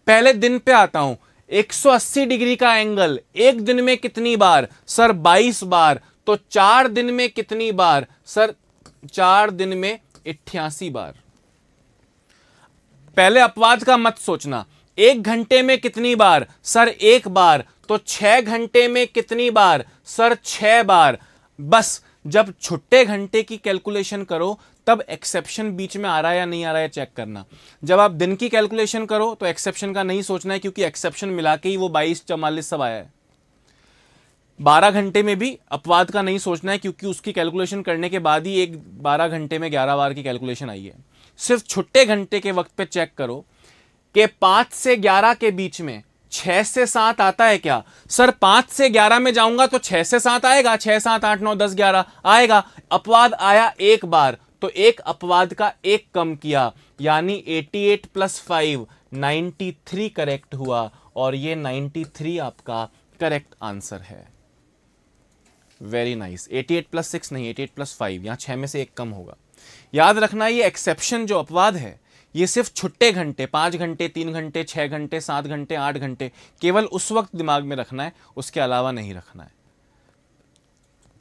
पहले दिन पे आता हूं 180 डिग्री का एंगल एक दिन में कितनी बार सर 22 बार तो चार दिन में कितनी बार सर चार दिन में अट्ठासी बार पहले अपवाद का मत सोचना एक घंटे में कितनी बार सर एक बार तो छः घंटे में कितनी बार सर छः बार बस जब छुट्टे घंटे की कैलकुलेशन करो तब एक्सेप्शन बीच में आ रहा है या नहीं आ रहा है चेक करना जब आप दिन की कैलकुलेशन करो तो एक्सेप्शन का नहीं सोचना है क्योंकि एक्सेप्शन मिला के ही वो बाईस चौवालीस सब आया है बारह घंटे में भी अपवाद का नहीं सोचना है क्योंकि उसकी कैलकुलेशन करने के बाद ही एक बारह घंटे में ग्यारह बार की कैलकुलेशन आई है सिर्फ छुट्टे घंटे के वक्त पे चेक करो कि पांच से ग्यारह के बीच में छह से सात आता है क्या सर पांच से ग्यारह में जाऊंगा तो छह से सात आएगा छह सात आठ नौ दस ग्यारह आएगा अपवाद आया एक बार तो एक अपवाद का एक कम किया यानी 88 प्लस फाइव नाइन्टी करेक्ट हुआ और ये 93 आपका करेक्ट आंसर है वेरी नाइस 88 प्लस सिक्स नहीं 88 प्लस फाइव यहां छह में से एक कम होगा याद रखना ये एक्सेप्शन जो अपवाद है ये सिर्फ छुट्टे घंटे पाँच घंटे तीन घंटे छः घंटे सात घंटे आठ घंटे केवल उस वक्त दिमाग में रखना है उसके अलावा नहीं रखना है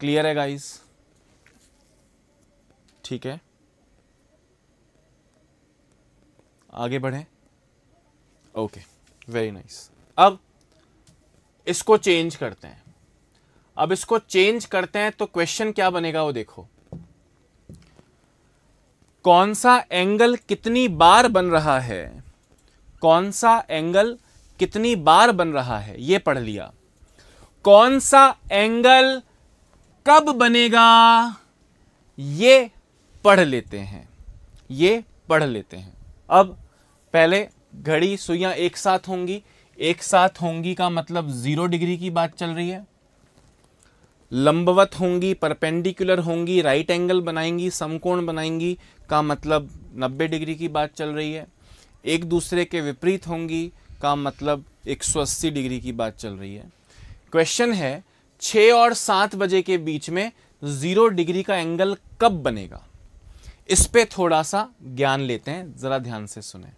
क्लियर है गाइस ठीक है आगे बढ़ें ओके वेरी नाइस अब इसको चेंज करते हैं अब इसको चेंज करते हैं तो क्वेश्चन क्या बनेगा वो देखो कौन सा एंगल कितनी बार बन रहा है कौन सा एंगल कितनी बार बन रहा है ये पढ़ लिया कौन सा एंगल कब बनेगा ये पढ़ लेते हैं ये पढ़ लेते हैं अब पहले घड़ी सुइयां एक साथ होंगी एक साथ होंगी का मतलब जीरो डिग्री की बात चल रही है लंबवत होंगी परपेंडिकुलर होंगी राइट एंगल बनाएंगी समकोण बनाएंगी का मतलब 90 डिग्री की बात चल रही है एक दूसरे के विपरीत होंगी का मतलब 180 डिग्री की बात चल रही है क्वेश्चन है छः और सात बजे के बीच में ज़ीरो डिग्री का एंगल कब बनेगा इस पे थोड़ा सा ज्ञान लेते हैं ज़रा ध्यान से सुने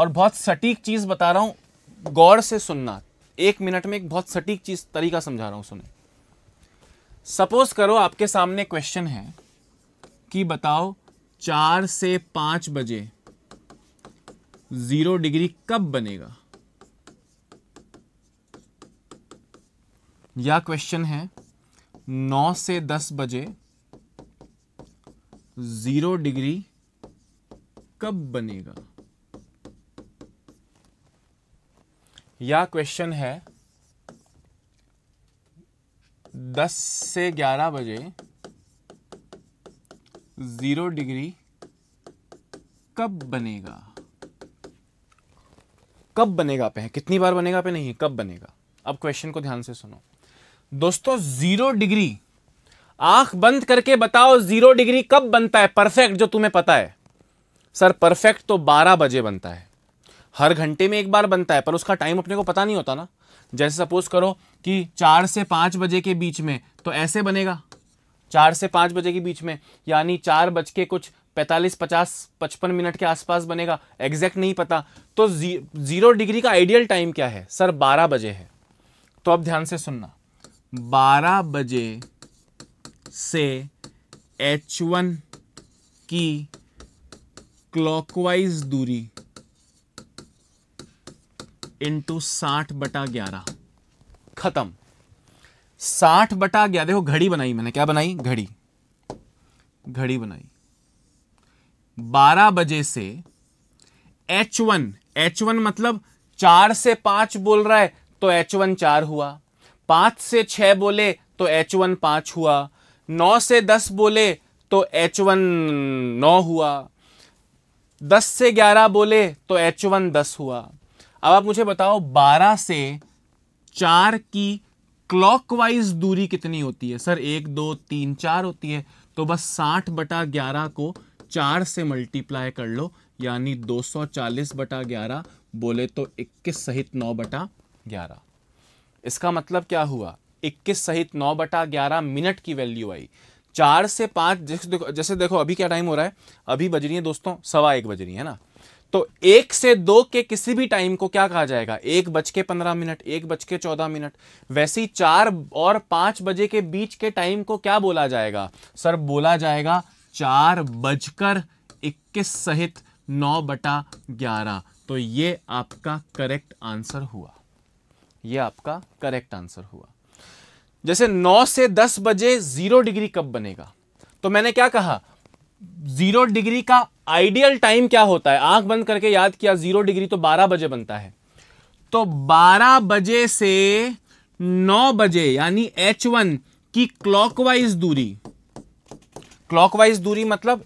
और बहुत सटीक चीज़ बता रहा हूँ गौर से सुनना एक मिनट में एक बहुत सटीक चीज़ तरीका समझा रहा हूँ सुने सपोज करो आपके सामने क्वेश्चन है कि बताओ चार से पांच बजे ज़ीरो डिग्री कब बनेगा या क्वेश्चन है नौ से दस बजे ज़ीरो डिग्री कब बनेगा या क्वेश्चन है दस से ग्यारह बजे ज़ीरो डिग्री कब बनेगा कब बनेगा पे है कितनी बार बनेगा पे नहीं कब बनेगा अब क्वेश्चन को ध्यान से सुनो दोस्तों जीरो डिग्री आंख बंद करके बताओ जीरो डिग्री कब बनता है परफेक्ट जो तुम्हें पता है सर परफेक्ट तो 12 बजे बनता है हर घंटे में एक बार बनता है पर उसका टाइम अपने को पता नहीं होता ना जैसे सपोज करो कि चार से पांच बजे के बीच में तो ऐसे बनेगा चार से पाँच बजे के बीच में यानी चार बज के कुछ पैंतालीस पचास पचपन मिनट के आसपास बनेगा एग्जैक्ट नहीं पता तो जी, ज़ीरो डिग्री का आइडियल टाइम क्या है सर बारह बजे है तो अब ध्यान से सुनना बारह बजे से एच वन की क्लॉकवाइज दूरी इंटू साठ बटा ग्यारह खत्म साठ बटा गया देखो घड़ी बनाई मैंने क्या बनाई घड़ी घड़ी बनाई बारह बजे से एच वन एच वन मतलब चार से पांच बोल रहा है तो एच वन चार हुआ पांच से छह बोले तो एच वन पांच हुआ नौ से दस बोले तो एच वन नौ हुआ दस से ग्यारह बोले तो एच वन दस हुआ अब आप मुझे बताओ बारह से चार की क्लॉकवाइज दूरी कितनी होती है सर एक दो तीन चार होती है तो बस साठ बटा ग्यारह को चार से मल्टीप्लाई कर लो यानी दो सौ चालीस बटा ग्यारह बोले तो इक्कीस सहित नौ बटा ग्यारह इसका मतलब क्या हुआ इक्कीस सहित नौ बटा ग्यारह मिनट की वैल्यू आई चार से पाँच जैसे देखो जैसे देखो अभी क्या टाइम हो रहा है अभी बज रही है दोस्तों सवा एक बज रही है ना तो एक से दो के किसी भी टाइम को क्या कहा जाएगा एक बज के पंद्रह मिनट एक बज के चौदह मिनट वैसे ही चार और पांच बजे के बीच के टाइम को क्या बोला जाएगा सर बोला जाएगा चार बजकर इक्कीस सहित नौ बटा ग्यारह तो ये आपका करेक्ट आंसर हुआ ये आपका करेक्ट आंसर हुआ जैसे नौ से दस बजे जीरो डिग्री कब बनेगा तो मैंने क्या कहा जीरो डिग्री का आइडियल टाइम क्या होता है आंख बंद करके याद किया जीरो डिग्री तो बारह बजे बनता है तो बारह बजे से नौ बजे यानी एच वन की क्लॉकवाइज दूरी क्लॉकवाइज दूरी मतलब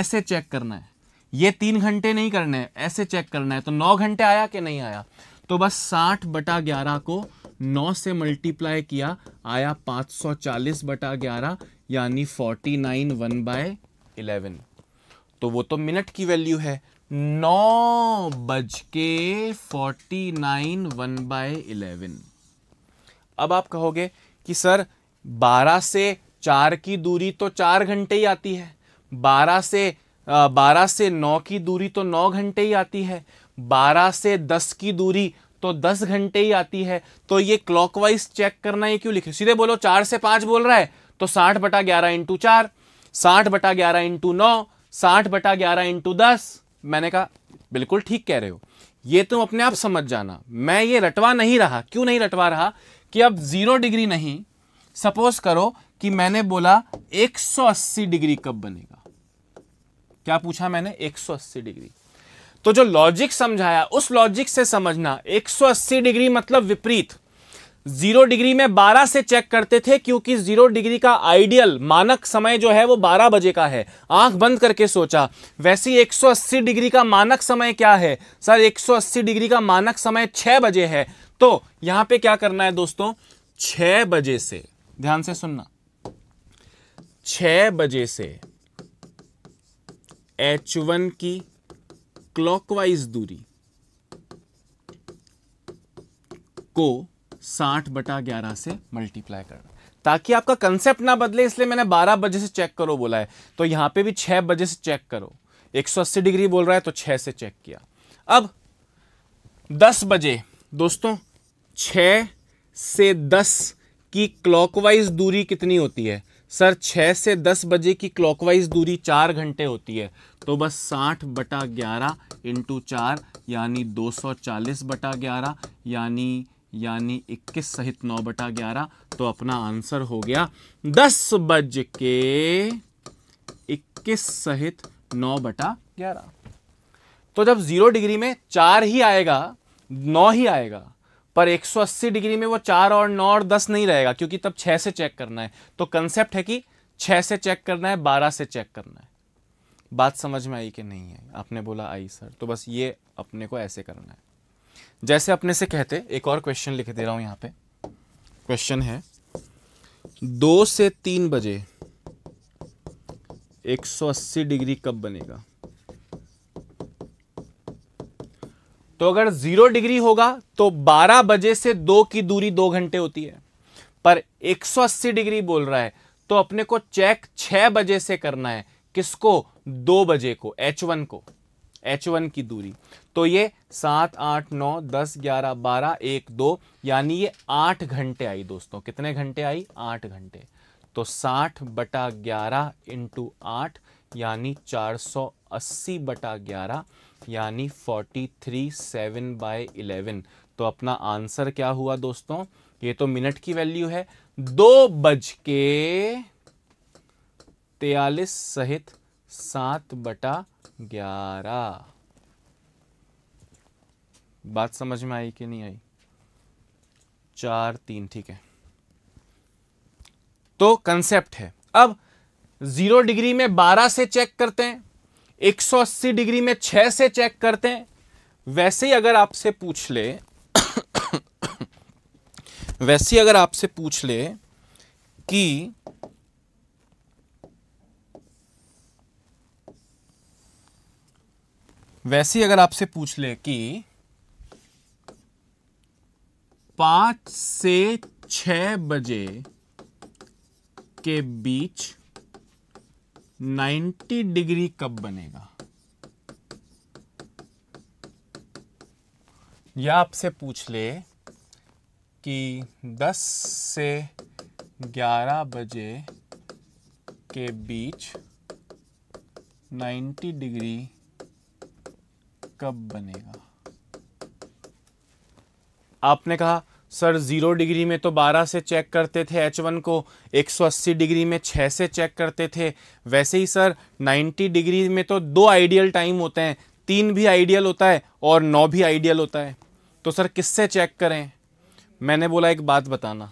ऐसे चेक करना है ये तीन घंटे नहीं करने हैं ऐसे चेक करना है तो नौ घंटे आया कि नहीं आया तो बस साठ बटा ग्यारह को नौ से मल्टीप्लाई किया आया सौ चालीस बटा ग्यारह यानी forty nine one by eleven तो वो तो मिनट की वैल्यू है नौ बज के forty nine one by eleven अब आप कहोगे कि सर बारह से चार की दूरी तो चार घंटे ही आती है बारह से बारह से नौ की दूरी तो नौ घंटे ही आती है बारह से दस की दूरी तो दस घंटे ही आती है तो ये क्लॉकवाइज चेक करना ये क्यों लिखे सीधे बोलो चार से पाँच बोल रहा है तो साठ बटा ग्यारह इंटू चार साठ बटा ग्यारह इंटू नौ साठ बटा ग्यारह इंटू दस मैंने कहा बिल्कुल ठीक कह रहे हो ये तुम अपने आप समझ जाना मैं ये रटवा नहीं रहा क्यों नहीं रटवा रहा कि अब ज़ीरो डिग्री नहीं सपोज करो कि मैंने बोला 180 डिग्री कब बनेगा क्या पूछा मैंने 180 डिग्री तो जो लॉजिक समझाया उस लॉजिक से समझना 180 डिग्री मतलब विपरीत जीरो डिग्री में 12 से चेक करते थे क्योंकि जीरो डिग्री का आइडियल मानक समय जो है वो 12 बजे का है आंख बंद करके सोचा वैसे 180 डिग्री का मानक समय क्या है सर 180 डिग्री का मानक समय 6 बजे है तो यहां पे क्या करना है दोस्तों 6 बजे से ध्यान से सुनना 6 बजे से H1 की क्लॉकवाइज दूरी को साठ बटा ग्यारह से मल्टीप्लाई करना ताकि आपका कंसेप्ट ना बदले इसलिए मैंने बारह बजे से चेक करो बोला है तो यहाँ पे भी छः बजे से चेक करो एक सौ अस्सी डिग्री बोल रहा है तो छः से चेक किया अब दस बजे दोस्तों छ से दस की क्लॉकवाइज दूरी कितनी होती है सर छः से दस बजे की क्लॉकवाइज दूरी चार घंटे होती है तो बस साठ बटा ग्यारह इंटू चार यानी दो सौ चालीस बटा ग्यारह यानी यानी 21 सहित नौ बटा ग्यारह तो अपना आंसर हो गया दस बज के इक्कीस सहित नौ बटा ग्यारह तो जब जीरो डिग्री में चार ही आएगा नौ ही आएगा पर 180 डिग्री में वो चार और नौ और दस नहीं रहेगा क्योंकि तब छह से चेक करना है तो कंसेप्ट है कि छह से चेक करना है बारह से चेक करना है बात समझ में आई कि नहीं है आपने बोला आई सर तो बस ये अपने को ऐसे करना है जैसे अपने से कहते एक और क्वेश्चन लिख दे रहा हूँ यहाँ पे क्वेश्चन है दो से तीन बजे 180 डिग्री कब बनेगा तो अगर जीरो डिग्री होगा तो 12 बजे से दो की दूरी दो घंटे होती है पर 180 डिग्री बोल रहा है तो अपने को चेक 6 बजे से करना है किसको दो बजे को H1 को एच वन की दूरी तो ये सात आठ नौ दस ग्यारह बारह एक दो यानी ये आठ घंटे आई दोस्तों कितने घंटे आई आठ घंटे तो साठ बटा ग्यारह इंटू आठ यानी चार सौ अस्सी बटा ग्यारह यानी forty three seven by eleven तो अपना आंसर क्या हुआ दोस्तों ये तो मिनट की वैल्यू है दो बज के तयालीस सहित सात बटा ग्यारह बात समझ में आई कि नहीं आई चार तीन ठीक है तो कंसेप्ट है अब जीरो डिग्री में बारह से चेक करते हैं एक सौ अस्सी डिग्री में छह से चेक करते हैं वैसे ही अगर आपसे पूछ ले वैसे ही अगर आपसे पूछ ले कि वैसे ही अगर आपसे पूछ ले कि पांच से छ बजे के बीच 90 डिग्री कब बनेगा या आपसे पूछ ले कि 10 से 11 बजे के बीच 90 डिग्री कब बनेगा आपने कहा सर ज़ीरो डिग्री में तो 12 से चेक करते थे एच वन को 180 डिग्री में 6 से चेक करते थे वैसे ही सर 90 डिग्री में तो दो आइडियल टाइम होते हैं तीन भी आइडियल होता है और नौ भी आइडियल होता है तो सर किससे चेक करें मैंने बोला एक बात बताना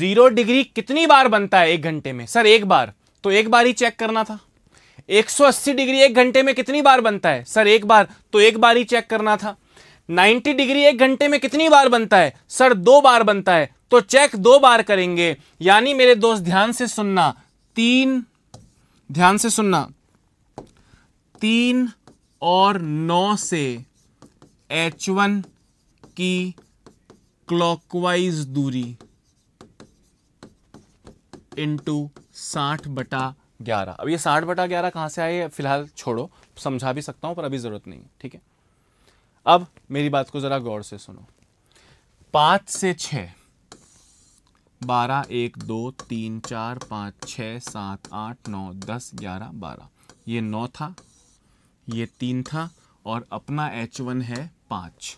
ज़ीरो डिग्री कितनी बार बनता है एक घंटे में सर एक बार तो एक बार ही चेक करना था 180 डिग्री एक घंटे में कितनी बार बनता है सर एक बार तो एक बार ही चेक करना था 90 डिग्री एक घंटे में कितनी बार बनता है सर दो बार बनता है तो चेक दो बार करेंगे यानी मेरे दोस्त ध्यान से सुनना तीन ध्यान से सुनना तीन और नौ से एच वन की क्लॉकवाइज दूरी इंटू साठ बटा ग्यारह अब ये साठ बटा ग्यारह कहाँ से आए फिलहाल छोड़ो समझा भी सकता हूँ पर अभी ज़रूरत नहीं ठीक है अब मेरी बात को ज़रा गौर से सुनो पाँच से छः बारह एक दो तीन चार पाँच छः सात आठ नौ दस ग्यारह बारह ये नौ था ये तीन था और अपना एच वन है पाँच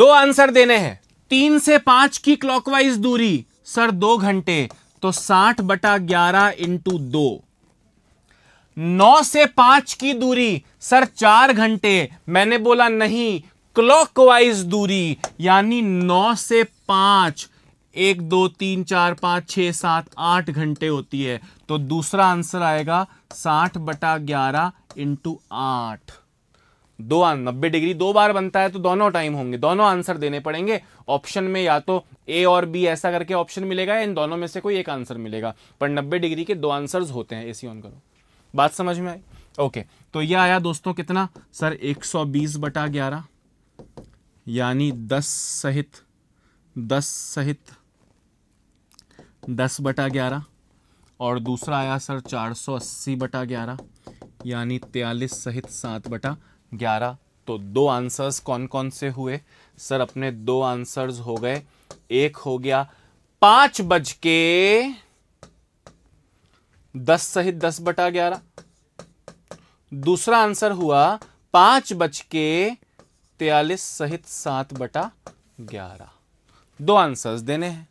दो आंसर देने हैं तीन से पांच की क्लॉकवाइज दूरी सर दो घंटे तो साठ बटा ग्यारह इंटू दो नौ से पांच की दूरी सर चार घंटे मैंने बोला नहीं क्लॉकवाइज दूरी यानी नौ से पांच एक दो तीन चार पांच छह सात आठ घंटे होती है तो दूसरा आंसर आएगा साठ बटा ग्यारह इंटू आठ दो नब्बे डिग्री दो बार बनता है तो दोनों टाइम होंगे दोनों आंसर देने पड़ेंगे ऑप्शन में या तो ए और बी ऐसा करके ऑप्शन मिलेगा या इन दोनों में से कोई एक आंसर मिलेगा पर नब्बे डिग्री के दो आंसर्स होते हैं एसी ऑन करो बात समझ में आई ओके तो यह आया दोस्तों कितना सर एक सौ बीस बटा ग्यारह यानी दस सहित दस सहित दस बटा ग्यारह और दूसरा आया सर चार सौ अस्सी बटा ग्यारह यानी तयालीस सहित सात बटा ग्यारह तो दो आंसर्स कौन कौन से हुए सर अपने दो आंसर्स हो गए एक हो गया पांच बज के दस सहित दस बटा ग्यारह दूसरा आंसर हुआ पांच बज के तयालीस सहित सात बटा ग्यारह दो आंसर्स देने हैं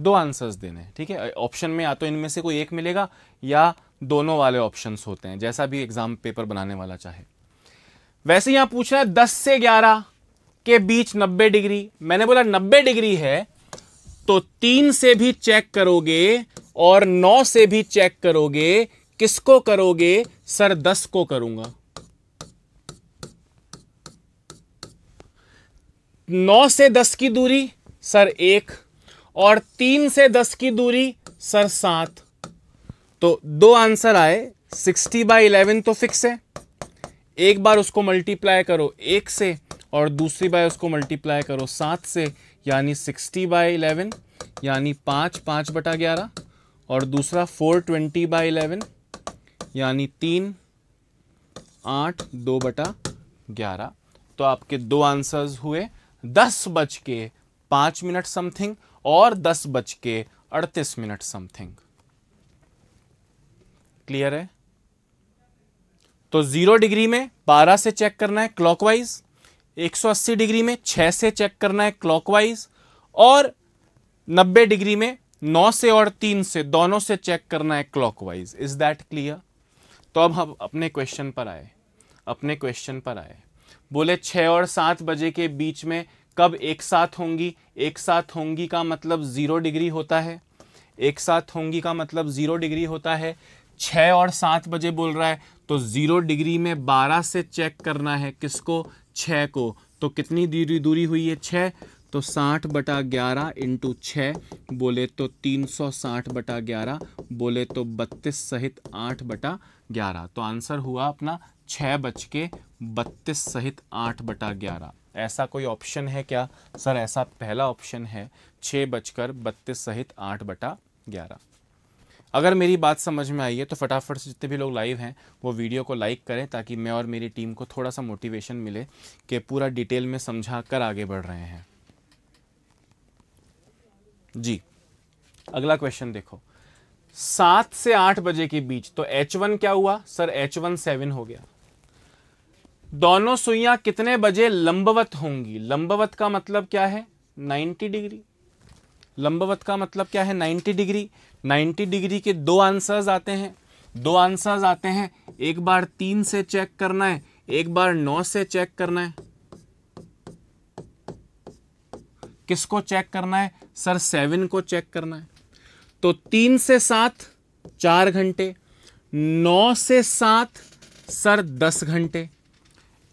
दो आंसर्स देने हैं ठीक है ऑप्शन में या तो इनमें से कोई एक मिलेगा या दोनों वाले ऑप्शंस होते हैं जैसा भी एग्जाम पेपर बनाने वाला चाहे वैसे यहां पूछना है दस से ग्यारह के बीच नब्बे डिग्री मैंने बोला नब्बे डिग्री है तो तीन से भी चेक करोगे और नौ से भी चेक करोगे किसको करोगे सर दस को करूंगा नौ से दस की दूरी सर एक और तीन से दस की दूरी सर सात तो दो आंसर आए सिक्सटी बाई इलेवन तो फिक्स है एक बार उसको मल्टीप्लाई करो एक से और दूसरी बार उसको मल्टीप्लाई करो सात से यानी सिक्सटी बाई इलेवन यानी पाँच पाँच बटा ग्यारह और दूसरा फोर ट्वेंटी बाई इलेवन यानी तीन आठ दो बटा ग्यारह तो आपके दो आंसर्स हुए दस बज के पाँच मिनट समथिंग और दस बज के अड़तीस मिनट समथिंग क्लियर है तो ज़ीरो डिग्री में बारह से चेक करना है क्लॉकवाइज 180 डिग्री में 6 से चेक करना है क्लॉकवाइज और 90 डिग्री में नौ से और तीन से दोनों से चेक करना है क्लॉकवाइज इज दैट क्लियर तो अब हम अपने क्वेश्चन पर आए अपने क्वेश्चन पर आए बोले 6 और सात बजे के बीच में कब एक साथ होंगी एक साथ होंगी का मतलब ज़ीरो डिग्री होता है एक साथ होंगी का मतलब ज़ीरो डिग्री होता है छः और सात बजे बोल रहा है तो ज़ीरो डिग्री में बारह से चेक करना है किसको छ को तो कितनी दूरी दूरी हुई है छ तो साठ बटा ग्यारह इंटू छः बोले तो तीन सौ साठ बटा ग्यारह बोले तो बत्तीस सहित आठ बटा ग्यारह तो आंसर हुआ अपना छः बज के बत्तीस सहित आठ बटा ग्यारह ऐसा कोई ऑप्शन है क्या सर ऐसा पहला ऑप्शन है छः बजकर बत्तीस सहित आठ बटा ग्यारह अगर मेरी बात समझ में आई है तो फटाफट से जितने भी लोग लाइव हैं वो वीडियो को लाइक करें ताकि मैं और मेरी टीम को थोड़ा सा मोटिवेशन मिले कि पूरा डिटेल में समझा कर आगे बढ़ रहे हैं जी अगला क्वेश्चन देखो सात से आठ बजे के बीच तो एच वन क्या हुआ सर एच वन सेवन हो गया दोनों सुइयां कितने बजे लंबवत होंगी लंबवत का मतलब क्या है 90 डिग्री लंबवत का मतलब क्या है 90 डिग्री 90 डिग्री के दो आंसर्स आते हैं दो आंसर्स आते हैं एक बार तीन से चेक करना है एक बार नौ से चेक करना है किसको चेक करना है सर सेवन को चेक करना है तो तीन से सात चार घंटे नौ से सात सर दस घंटे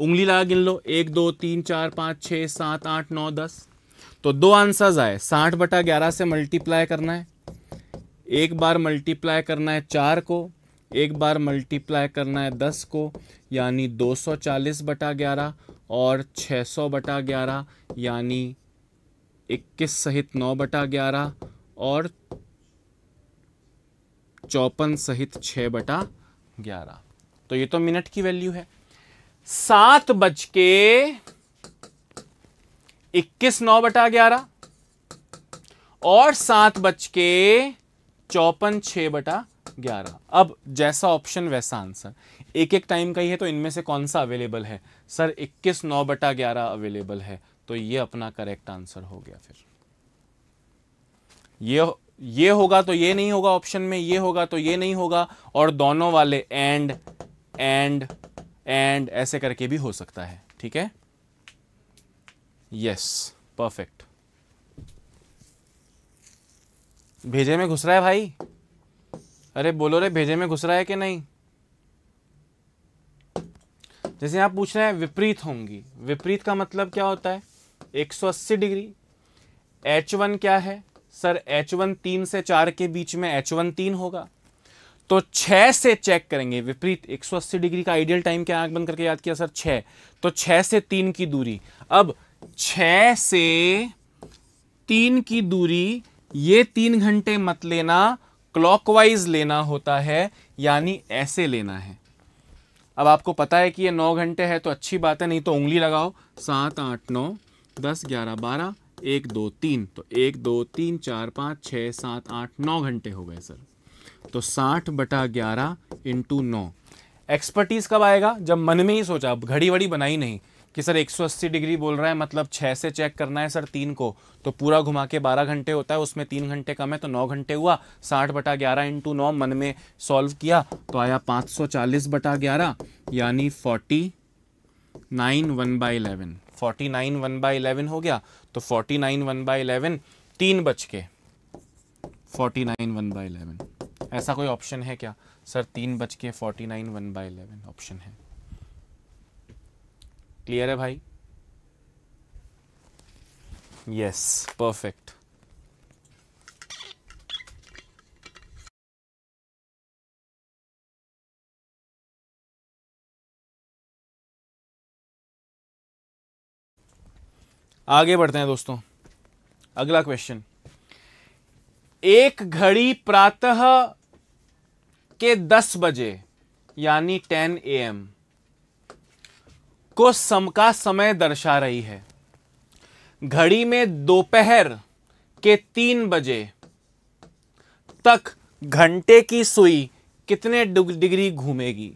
उंगली लगा गिन लो एक दो तीन चार पाँच छः सात आठ नौ दस तो दो आंसर्स आए साठ बटा ग्यारह से मल्टीप्लाई करना है एक बार मल्टीप्लाई करना है चार को एक बार मल्टीप्लाई करना है दस को यानी दो सौ चालीस बटा ग्यारह और छः सौ बटा ग्यारह यानी इक्कीस सहित नौ बटा ग्यारह और चौपन सहित छः बटा ग्यारह तो ये तो मिनट की वैल्यू है सात बज के इक्कीस नौ बटा ग्यारह और सात बज के चौपन छः बटा ग्यारह अब जैसा ऑप्शन वैसा आंसर एक एक टाइम का ही है तो इनमें से कौन सा अवेलेबल है सर इक्कीस नौ बटा ग्यारह अवेलेबल है तो ये अपना करेक्ट आंसर हो गया फिर ये ये होगा तो ये नहीं होगा ऑप्शन में ये होगा तो ये नहीं होगा और दोनों वाले एंड एंड एंड ऐसे करके भी हो सकता है ठीक है यस परफेक्ट भेजे में घुस रहा है भाई अरे बोलो रे भेजे में घुस रहा है कि नहीं जैसे आप पूछ रहे हैं विपरीत होंगी विपरीत का मतलब क्या होता है 180 डिग्री H1 क्या है सर H1 तीन से चार के बीच में H1 तीन होगा तो छ से चेक करेंगे विपरीत 180 डिग्री का आइडियल टाइम क्या आंख बंद करके याद किया सर छ तो छ से तीन की दूरी अब छ से तीन की दूरी ये तीन घंटे मत लेना क्लॉकवाइज लेना होता है यानी ऐसे लेना है अब आपको पता है कि ये नौ घंटे है तो अच्छी बात है नहीं तो उंगली लगाओ सात आठ नौ दस ग्यारह बारह एक दो तीन तो एक दो तीन चार पाँच छः सात आठ नौ घंटे हो गए सर तो साठ बटा ग्यारह इंटू नौ एक्सपर्टीज़ कब आएगा जब मन में ही सोचा घड़ी वड़ी बनाई नहीं कि सर 180 डिग्री बोल रहा है मतलब छः से चेक करना है सर तीन को तो पूरा घुमा के बारह घंटे होता है उसमें तीन घंटे कम है तो नौ घंटे हुआ साठ बटा ग्यारह इंटू नौ मन में सॉल्व किया तो आया पाँच सौ चालीस बटा ग्यारह यानी forty nine one by eleven forty nine one by eleven हो गया तो forty nine one by eleven तीन बज के forty nine one by eleven ऐसा कोई ऑप्शन है क्या सर तीन बज के forty nine one by eleven option है क्लियर है भाई यस परफेक्ट आगे बढ़ते हैं दोस्तों अगला क्वेश्चन एक घड़ी प्रातः के 10 बजे यानी 10 एम को सम का समय दर्शा रही है घड़ी में दोपहर के तीन बजे तक घंटे की सुई कितने डिग्री घूमेगी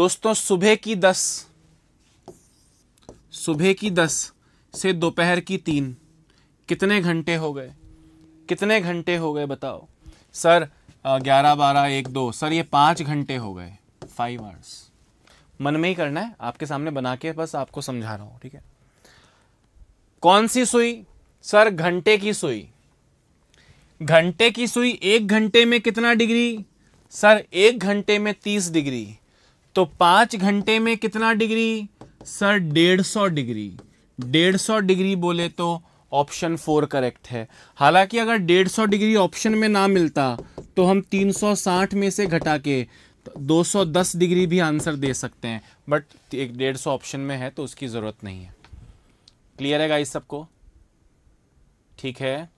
दोस्तों सुबह की दस सुबह की दस से दोपहर की तीन कितने घंटे हो गए कितने घंटे हो गए बताओ सर ग्यारह बारह एक दो सर ये पाँच घंटे हो गए फाइव आवर्स मन में ही करना है आपके सामने बना के बस आपको समझा रहा हूं ठीक है कौन सी सुई सर घंटे की सुई घंटे की सुई एक घंटे में कितना डिग्री सर एक घंटे में तीस डिग्री तो पांच घंटे में कितना डिग्री सर डेढ़ सौ डिग्री डेढ़ सौ डिग्री बोले तो ऑप्शन फोर करेक्ट है हालांकि अगर डेढ़ सौ डिग्री ऑप्शन में ना मिलता तो हम तीन सौ साठ में से घटा के 210 डिग्री भी आंसर दे सकते हैं बट एक डेढ़ सौ ऑप्शन में है तो उसकी ज़रूरत नहीं है क्लियर है गाइस सबको ठीक है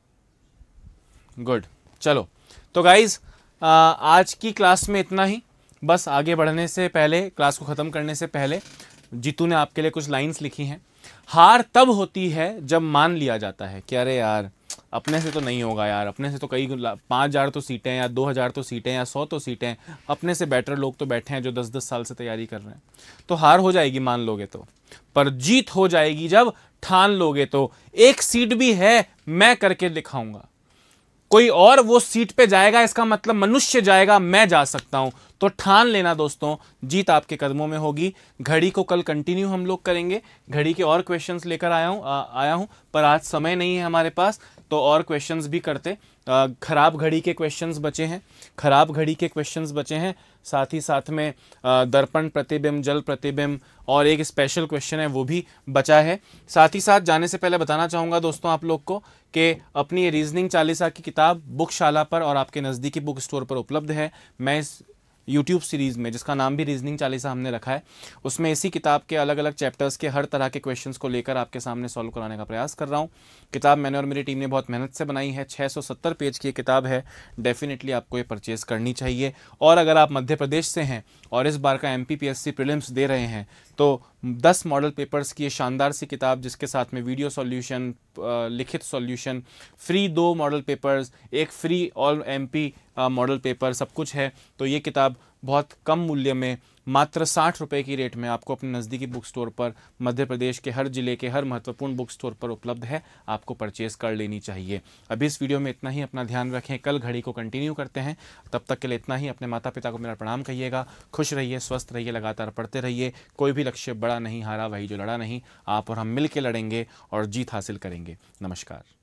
गुड चलो तो गाइज आज की क्लास में इतना ही बस आगे बढ़ने से पहले क्लास को ख़त्म करने से पहले जीतू ने आपके लिए कुछ लाइंस लिखी हैं हार तब होती है जब मान लिया जाता है कि अरे यार अपने से तो नहीं होगा यार अपने से तो कई पाँच हज़ार तो सीटें या दो हज़ार तो सीटें या सौ तो सीटें अपने से बेटर लोग तो बैठे हैं जो दस दस साल से तैयारी कर रहे हैं तो हार हो जाएगी मान लोगे तो पर जीत हो जाएगी जब ठान लोगे तो एक सीट भी है मैं करके दिखाऊंगा कोई और वो सीट पे जाएगा इसका मतलब मनुष्य जाएगा मैं जा सकता हूं तो ठान लेना दोस्तों जीत आपके कदमों में होगी घड़ी को कल कंटिन्यू हम लोग करेंगे घड़ी के और क्वेश्चंस लेकर आया हूँ आया हूं पर आज समय नहीं है हमारे पास तो और क्वेश्चंस भी करते ख़राब घड़ी के क्वेश्चंस बचे हैं ख़राब घड़ी के क्वेश्चंस बचे हैं साथ ही साथ में दर्पण प्रतिबिंब जल प्रतिबिंब और एक स्पेशल क्वेश्चन है वो भी बचा है साथ ही साथ जाने से पहले बताना चाहूँगा दोस्तों आप लोग को कि अपनी रीजनिंग चालीसा की किताब बुकशाला पर और आपके नज़दीकी बुक स्टोर पर उपलब्ध है मैं इस यूट्यूब सीरीज़ में जिसका नाम भी रीजनिंग चालीसा हमने रखा है उसमें इसी किताब के अलग अलग चैप्टर्स के हर तरह के क्वेश्चंस को लेकर आपके सामने सॉल्व कराने का प्रयास कर रहा हूँ किताब मैंने और मेरी टीम ने बहुत मेहनत से बनाई है 670 पेज की किताब है डेफिनेटली आपको ये परचेज़ करनी चाहिए और अगर आप मध्य प्रदेश से हैं और इस बार का एम पी दे रहे हैं तो 10 मॉडल पेपर्स की ये शानदार सी किताब जिसके साथ में वीडियो सॉल्यूशन लिखित सॉल्यूशन फ्री दो मॉडल पेपर्स एक free all MP model paper सब कुछ है तो ये किताब बहुत कम मूल्य में मात्र साठ रुपये की रेट में आपको अपने नज़दीकी बुक स्टोर पर मध्य प्रदेश के हर जिले के हर महत्वपूर्ण बुक स्टोर पर उपलब्ध है आपको परचेज़ कर लेनी चाहिए अभी इस वीडियो में इतना ही अपना ध्यान रखें कल घड़ी को कंटिन्यू करते हैं तब तक के लिए इतना ही अपने माता पिता को मेरा प्रणाम कहिएगा खुश रहिए स्वस्थ रहिए लगातार पढ़ते रहिए कोई भी लक्ष्य बड़ा नहीं हारा वही जो लड़ा नहीं आप और हम मिल के लड़ेंगे और जीत हासिल करेंगे नमस्कार